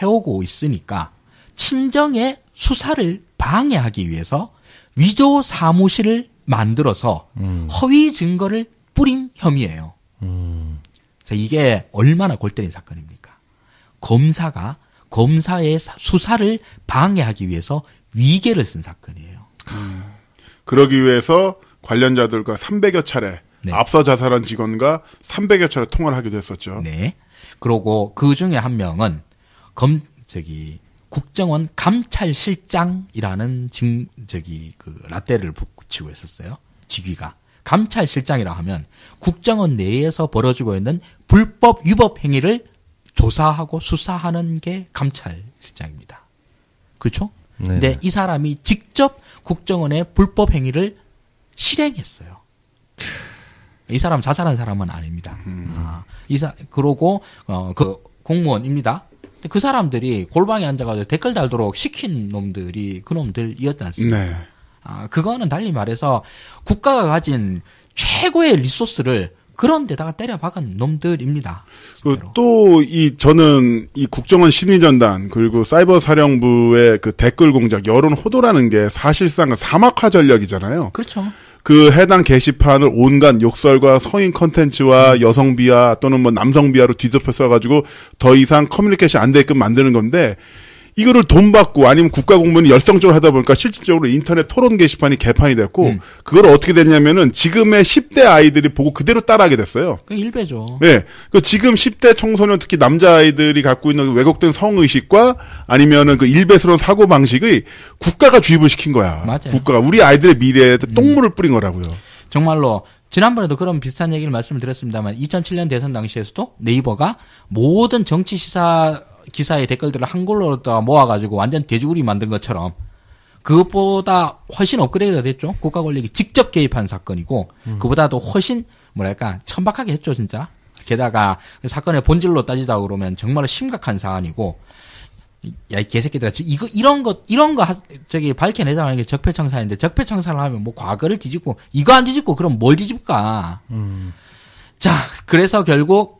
해오고 있으니까 친정의 수사를 방해하기 위해서 위조 사무실을 만들어서 음. 허위 증거를 뿌린 혐의예요. 음. 자, 이게 얼마나 골때린 사건입니까? 검사가 검사의 수사를 방해하기 위해서 위계를 쓴 사건이에요. 음. 그러기 위해서 관련자들과 300여 차례 네. 앞서 자살한 직원과 300여 차례 통화를 하기도 했었죠. 네. 그리고 그 중에 한 명은 검 저기 국정원 감찰실장이라는 징, 저기, 그, 라떼를 붙이고 있었어요. 직위가. 감찰실장이라 하면 국정원 내에서 벌어지고 있는 불법 위법 행위를 조사하고 수사하는 게 감찰실장입니다. 그렇죠? 네. 근데 이 사람이 직접 국정원의 불법 행위를 실행했어요. 이 사람 자살한 사람은 아닙니다. 음. 아, 이사 그러고 어 그 공무원입니다. 그 사람들이 골방에 앉아가지고 댓글 달도록 시킨 놈들이 그 놈들이었지 않습니까? 네. 아, 그거는 달리 말해서 국가가 가진 최고의 리소스를 그런 데다가 때려 박은 놈들입니다. 그또이 저는 이 국정원 심리전단 그리고 사이버 사령부의 그 댓글 공작 여론 호도라는 게 사실상 그 사막화 전략이잖아요. 그렇죠. 그 해당 게시판을 온갖 욕설과 성인 컨텐츠와 음. 여성비하 또는 뭐 남성비하로 뒤덮여 써가지고 더 이상 커뮤니케이션 안 되게끔 만드는 건데 이거를 돈 받고 아니면 국가 공무원이 열성적으로 하다 보니까 실질적으로 인터넷 토론 게시판이 개판이 됐고 음. 그걸 어떻게 됐냐면은 지금의 10대 아이들이 보고 그대로 따라하게 됐어요. 그 1배죠. 네. 그 지금 10대 청소년 특히 남자 아이들이 갖고 있는 그 왜곡된 성의식과 아니면은 그 일배스러운 사고 방식의 국가가 주입을 시킨 거야. 맞아요. 국가가 우리 아이들의 미래에 음. 똥물을 뿌린 거라고요. 정말로 지난번에도 그런 비슷한 얘기를 말씀을 드렸습니다만 2007년 대선 당시에서도 네이버가 모든 정치 시사 기사의 댓글들을 한 걸로 다 모아가지고 완전 돼지우리 만든 것처럼 그것보다 훨씬 업그레이드가 됐죠. 국가 권력이 직접 개입한 사건이고 음. 그보다도 훨씬 뭐랄까 천박하게 했죠 진짜. 게다가 그 사건의 본질로 따지다 그러면 정말 심각한 사안이고 야 이 개새끼들아 이거 이런 것 이런 거 하, 저기 밝혀내자는 게 적폐청산인데 적폐청산을 하면 뭐 과거를 뒤집고 이거 안 뒤집고 그럼 뭘 뒤집까? 음. 자 그래서 결국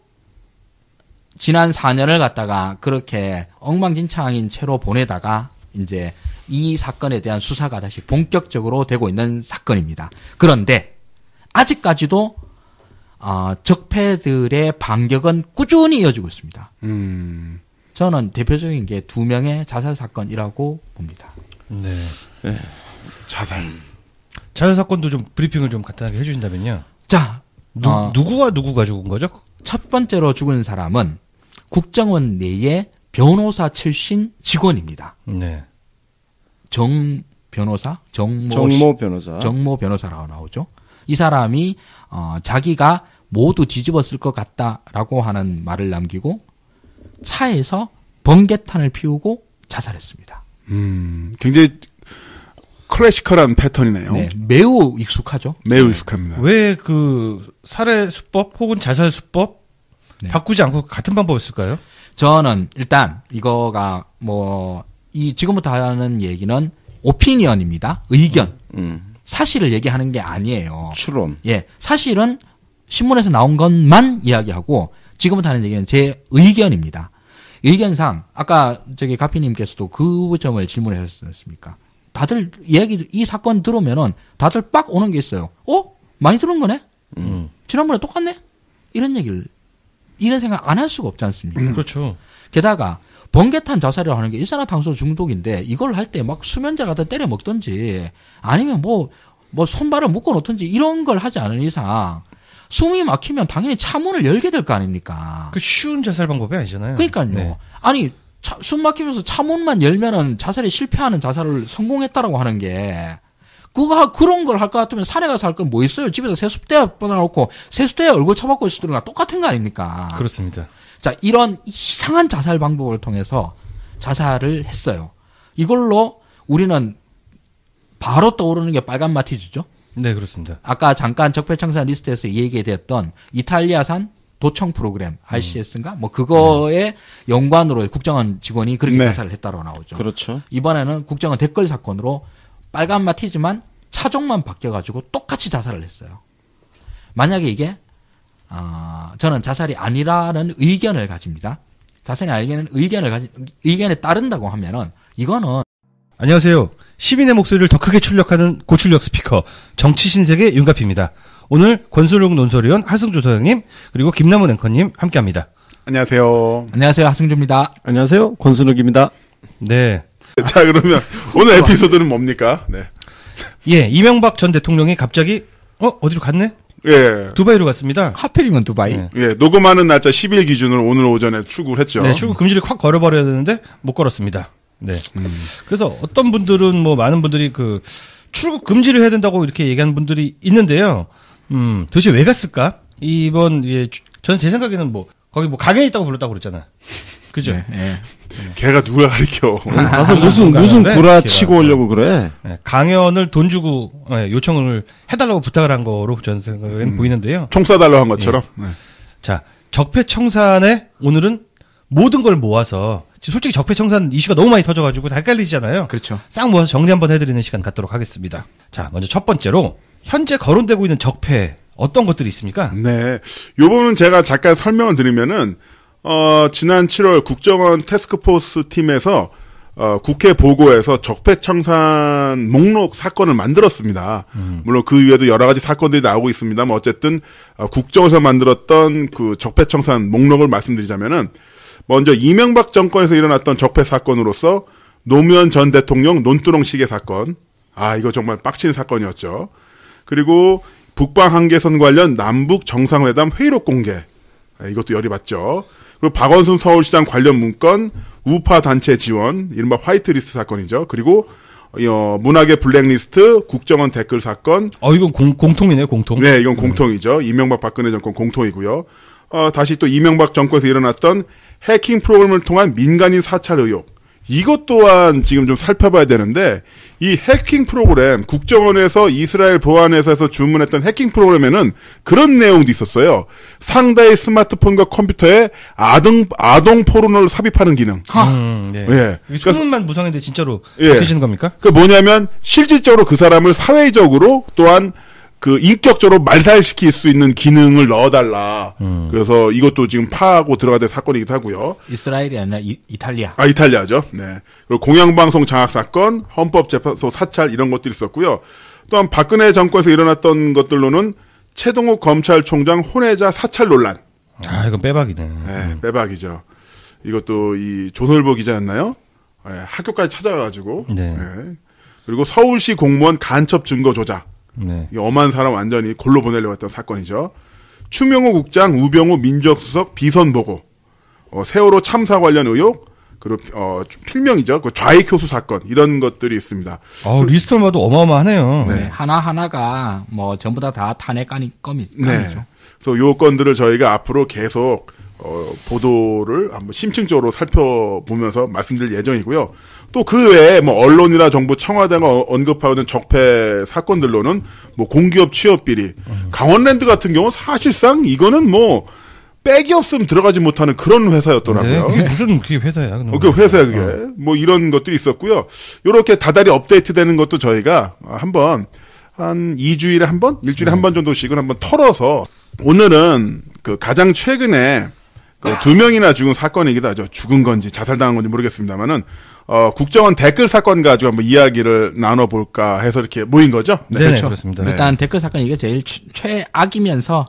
지난 4년을 갖다가 그렇게 엉망진창인 채로 보내다가 이제 이 사건에 대한 수사가 다시 본격적으로 되고 있는 사건입니다. 그런데 아직까지도 어, 적폐들의 반격은 꾸준히 이어지고 있습니다. 음. 저는 대표적인 게 두 명의 자살 사건이라고 봅니다. 네. 네. 자살. 자살 사건도 좀 브리핑을 좀 간단하게 해주신다면요. 자, 누, 어, 누구와 누구가 죽은 거죠? 첫 번째로 죽은 사람은 국정원 내에 변호사 출신 직원입니다. 네. 정 변호사, 정모, 정모 변호사, 정모 변호사라고 나오죠. 이 사람이 어, 자기가 모두 뒤집었을 것 같다라고 하는 말을 남기고 차에서 번개탄을 피우고 자살했습니다. 음, 굉장히 클래시컬한 패턴이네요. 네, 매우 익숙하죠. 매우 네. 익숙합니다. 왜 그 살해 수법 혹은 자살 수법 네. 바꾸지 않고 같은 방법을 쓸까요? 저는 일단 이거가 뭐 이 지금부터 하는 얘기는 오피니언입니다. 의견. 음, 음. 사실을 얘기하는 게 아니에요. 추론. 예. 사실은 신문에서 나온 것만 이야기하고 지금부터 하는 얘기는 제 의견입니다. 의견상 아까 저기 가피님께서도 그 점을 질문하셨습니까? 다들 이야기 이 사건 들어오면은 다들 빡 오는 게 있어요. 어? 많이 들은 거네. 음. 지난번에 똑같네. 이런 얘기를 이런 생각 안 할 수가 없지 않습니까? 음. 그렇죠. 게다가 번개탄 자살이라고 하는 게 일산화탄소 중독인데 이걸 할 때 막 수면제를 갖다 때려 먹든지 아니면 뭐뭐 뭐 손발을 묶어 놓든지 이런 걸 하지 않은 이상 숨이 막히면 당연히 차 문을 열게 될 거 아닙니까? 그 쉬운 자살 방법이 아니잖아요. 그러니까요. 네. 아니 차, 숨 막히면서 차 문만 열면은 자살이 실패하는 자살을 성공했다라고 하는 게 그거 그런 걸 할 것 같으면 사에 가서 할 건 뭐 있어요? 집에서 세숫대야 뻔놓고 세숫대에 얼굴 쳐박고 있을 때랑 똑같은 거 아닙니까? 그렇습니다. 자 이런 이상한 자살 방법을 통해서 자살을 했어요. 이걸로 우리는 바로 떠오르는 게 빨간 마티즈죠. 네 그렇습니다. 아까 잠깐 적폐청산 리스트에서 얘기됐던 이탈리아산 도청 프로그램 i c s 인가뭐 그거에 네. 연관으로 국정원 직원이 그렇게 네. 자살을 했다고 나오죠. 그렇죠. 이번에는 국정원 댓글 사건으로 빨간마 티지만 차종만 바뀌어가지고 똑같이 자살을 했어요. 만약에 이게 어, 저는 자살이 아니라는 의견을 가집니다. 자살이 아니라는 의견을 가지 의견에 따른다고 하면은 이거는 안녕하세요. 시민의 목소리를 더 크게 출력하는 고출력 스피커 정치 신세계 윤갑입니다. 오늘 권수룡 논설위원 하승주 소장님 그리고 김남훈 앵커님 함께합니다. 안녕하세요. 안녕하세요 하승주입니다. 안녕하세요 권순욱입니다 네. 자, 그러면 오늘 어, 에피소드는 뭡니까? 네. 예, 이명박 전 대통령이 갑자기 어 어디로 갔네? 예. 두바이로 갔습니다. 하필이면 두바이. 예. 예, 녹음하는 날짜 10일 기준으로 오늘 오전에 출국을 했죠. 네, 출국 금지를 확 걸어버려야 되는데 못 걸었습니다. 네. 음. 그래서 어떤 분들은 뭐 많은 분들이 그 출국 금지를 해야 된다고 이렇게 얘기하는 분들이 있는데요. 음, 도대체 왜 갔을까? 이번 예, 저는 제 생각에는 뭐 거기 뭐 가게 있다고 불렀다고 그랬잖아. 그죠? 네. 네. 걔가 누가 가르켜? 아, 아, 가서 무슨 무슨 네, 구라 치고 오려고 그래? 네, 강연을 돈 주고 네, 요청을 해달라고 부탁을 한 거로 저는 생각엔 음. 보이는데요. 총 쏴달라고 한 것처럼. 예. 자 적폐청산에 오늘은 모든 걸 모아서 솔직히 적폐청산 이슈가 너무 많이 터져가지고 다 헷갈리시잖아요. 그렇죠. 싹 모아서 정리 한번 해드리는 시간 갖도록 하겠습니다. 자, 먼저 첫 번째로 현재 거론되고 있는 적폐 어떤 것들이 있습니까? 네, 요부분은 제가 잠깐 설명을 드리면은 어, 지난 7월 국정원 테스크포스 팀에서 어, 국회 보고에서 적폐청산 목록 사건을 만들었습니다. 음. 물론 그 위에도 여러 가지 사건들이 나오고 있습니다만 뭐 어쨌든 어, 국정에서 만들었던 그 적폐청산 목록을 말씀드리자면은 먼저 이명박 정권에서 일어났던 적폐 사건으로서 노무현 전 대통령 논두렁 시계 사건. 아, 이거 정말 빡친 사건이었죠. 그리고 북방 한계선 관련 남북 정상회담 회의록 공개. 아, 이것도 열이 받죠. 그리고 박원순 서울시장 관련 문건, 우파 단체 지원, 이른바 화이트리스트 사건이죠. 그리고 어, 문학의 블랙리스트, 국정원 댓글 사건. 어, 이건 공, 공통이네요, 공통. 네, 이건 음. 공통이죠. 이명박 박근혜 정권 공통이고요. 어, 다시 또 이명박 정권에서 일어났던 해킹 프로그램을 통한 민간인 사찰 의혹. 이것 또한 지금 좀 살펴봐야 되는데 이 해킹 프로그램 국정원에서 이스라엘 보안회사에서 주문했던 해킹 프로그램에는 그런 내용도 있었어요. 상대의 스마트폰과 컴퓨터에 아동 아동 포르노를 삽입하는 기능. 아, 음, 네. 예. 그러니까, 무성인데 진짜로 예. 밝혀지는 겁니까? 그 뭐냐면 실질적으로 그 사람을 사회적으로 또한 그 인격적으로 말살시킬 수 있는 기능을 넣어달라. 음. 그래서 이것도 지금 파하고 들어가야 될 사건이기도 하고요. 이스라엘이 아니라 이, 이탈리아. 아 이탈리아죠. 네. 그리고 공영방송 장악 사건, 헌법재판소 사찰 이런 것들이 있었고요. 또한 박근혜 정권에서 일어났던 것들로는 최동욱 검찰총장 혼외자 사찰 논란. 아 이건 빼박이네. 네, 빼박이죠. 이것도 이 조선일보 기자였나요? 네, 학교까지 찾아가가지고. 네. 네. 그리고 서울시 공무원 간첩 증거 조작. 네. 이 엄한 사람 완전히 골로 보내려고 했던 사건이죠. 추명호 국장, 우병우 민족수석 비선 보고, 어, 세월호 참사 관련 의혹, 그리고 어, 필명이죠. 그 좌익 교수 사건 이런 것들이 있습니다. 어, 아, 리스트만 봐도 어마어마하네요. 네. 네. 하나 하나가 뭐 전부 다 다 탄핵 아니 겁니다. 네. 그래서 요 건들을 저희가 앞으로 계속 어, 보도를 한번 심층적으로 살펴보면서 말씀드릴 예정이고요. 또그 외에 뭐 언론이나 정부 청와대가 어, 언급하는 적폐 사건들로는 뭐 공기업 취업 비리, 강원랜드 같은 경우 사실상 이거는 뭐 빽이 없으면 들어가지 못하는 그런 회사였더라고요. 네, 그게 무슨 그게 회사야? 어, 그 회사야 그게. 어. 뭐 이런 것들이 있었고요. 요렇게 다달이 업데이트되는 것도 저희가 한번 한 2주일에 한 번, 일주일에 네. 한번 정도씩은 한번 털어서 오늘은 그 가장 최근에 그두 명이나 죽은 사건이기도 하죠. 죽은 건지 자살당한 건지 모르겠습니다만은 어, 국정원 댓글 사건 가지고 한번 이야기를 나눠볼까 해서 이렇게 모인 거죠? 네, 네 그렇죠. 그렇습니다. 네. 일단 네. 댓글 사건 이게 제일 추, 최악이면서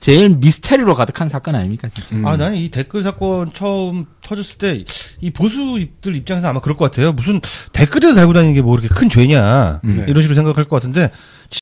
제일 미스테리로 가득한 사건 아닙니까, 진짜? 음. 아, 나는 이 댓글 사건 처음 터졌을 때, 이 보수들 입장에서 아마 그럴 것 같아요. 무슨 댓글이라도 달고 다니는 게 뭐 이렇게 큰 죄냐, 음. 이런 식으로 생각할 것 같은데,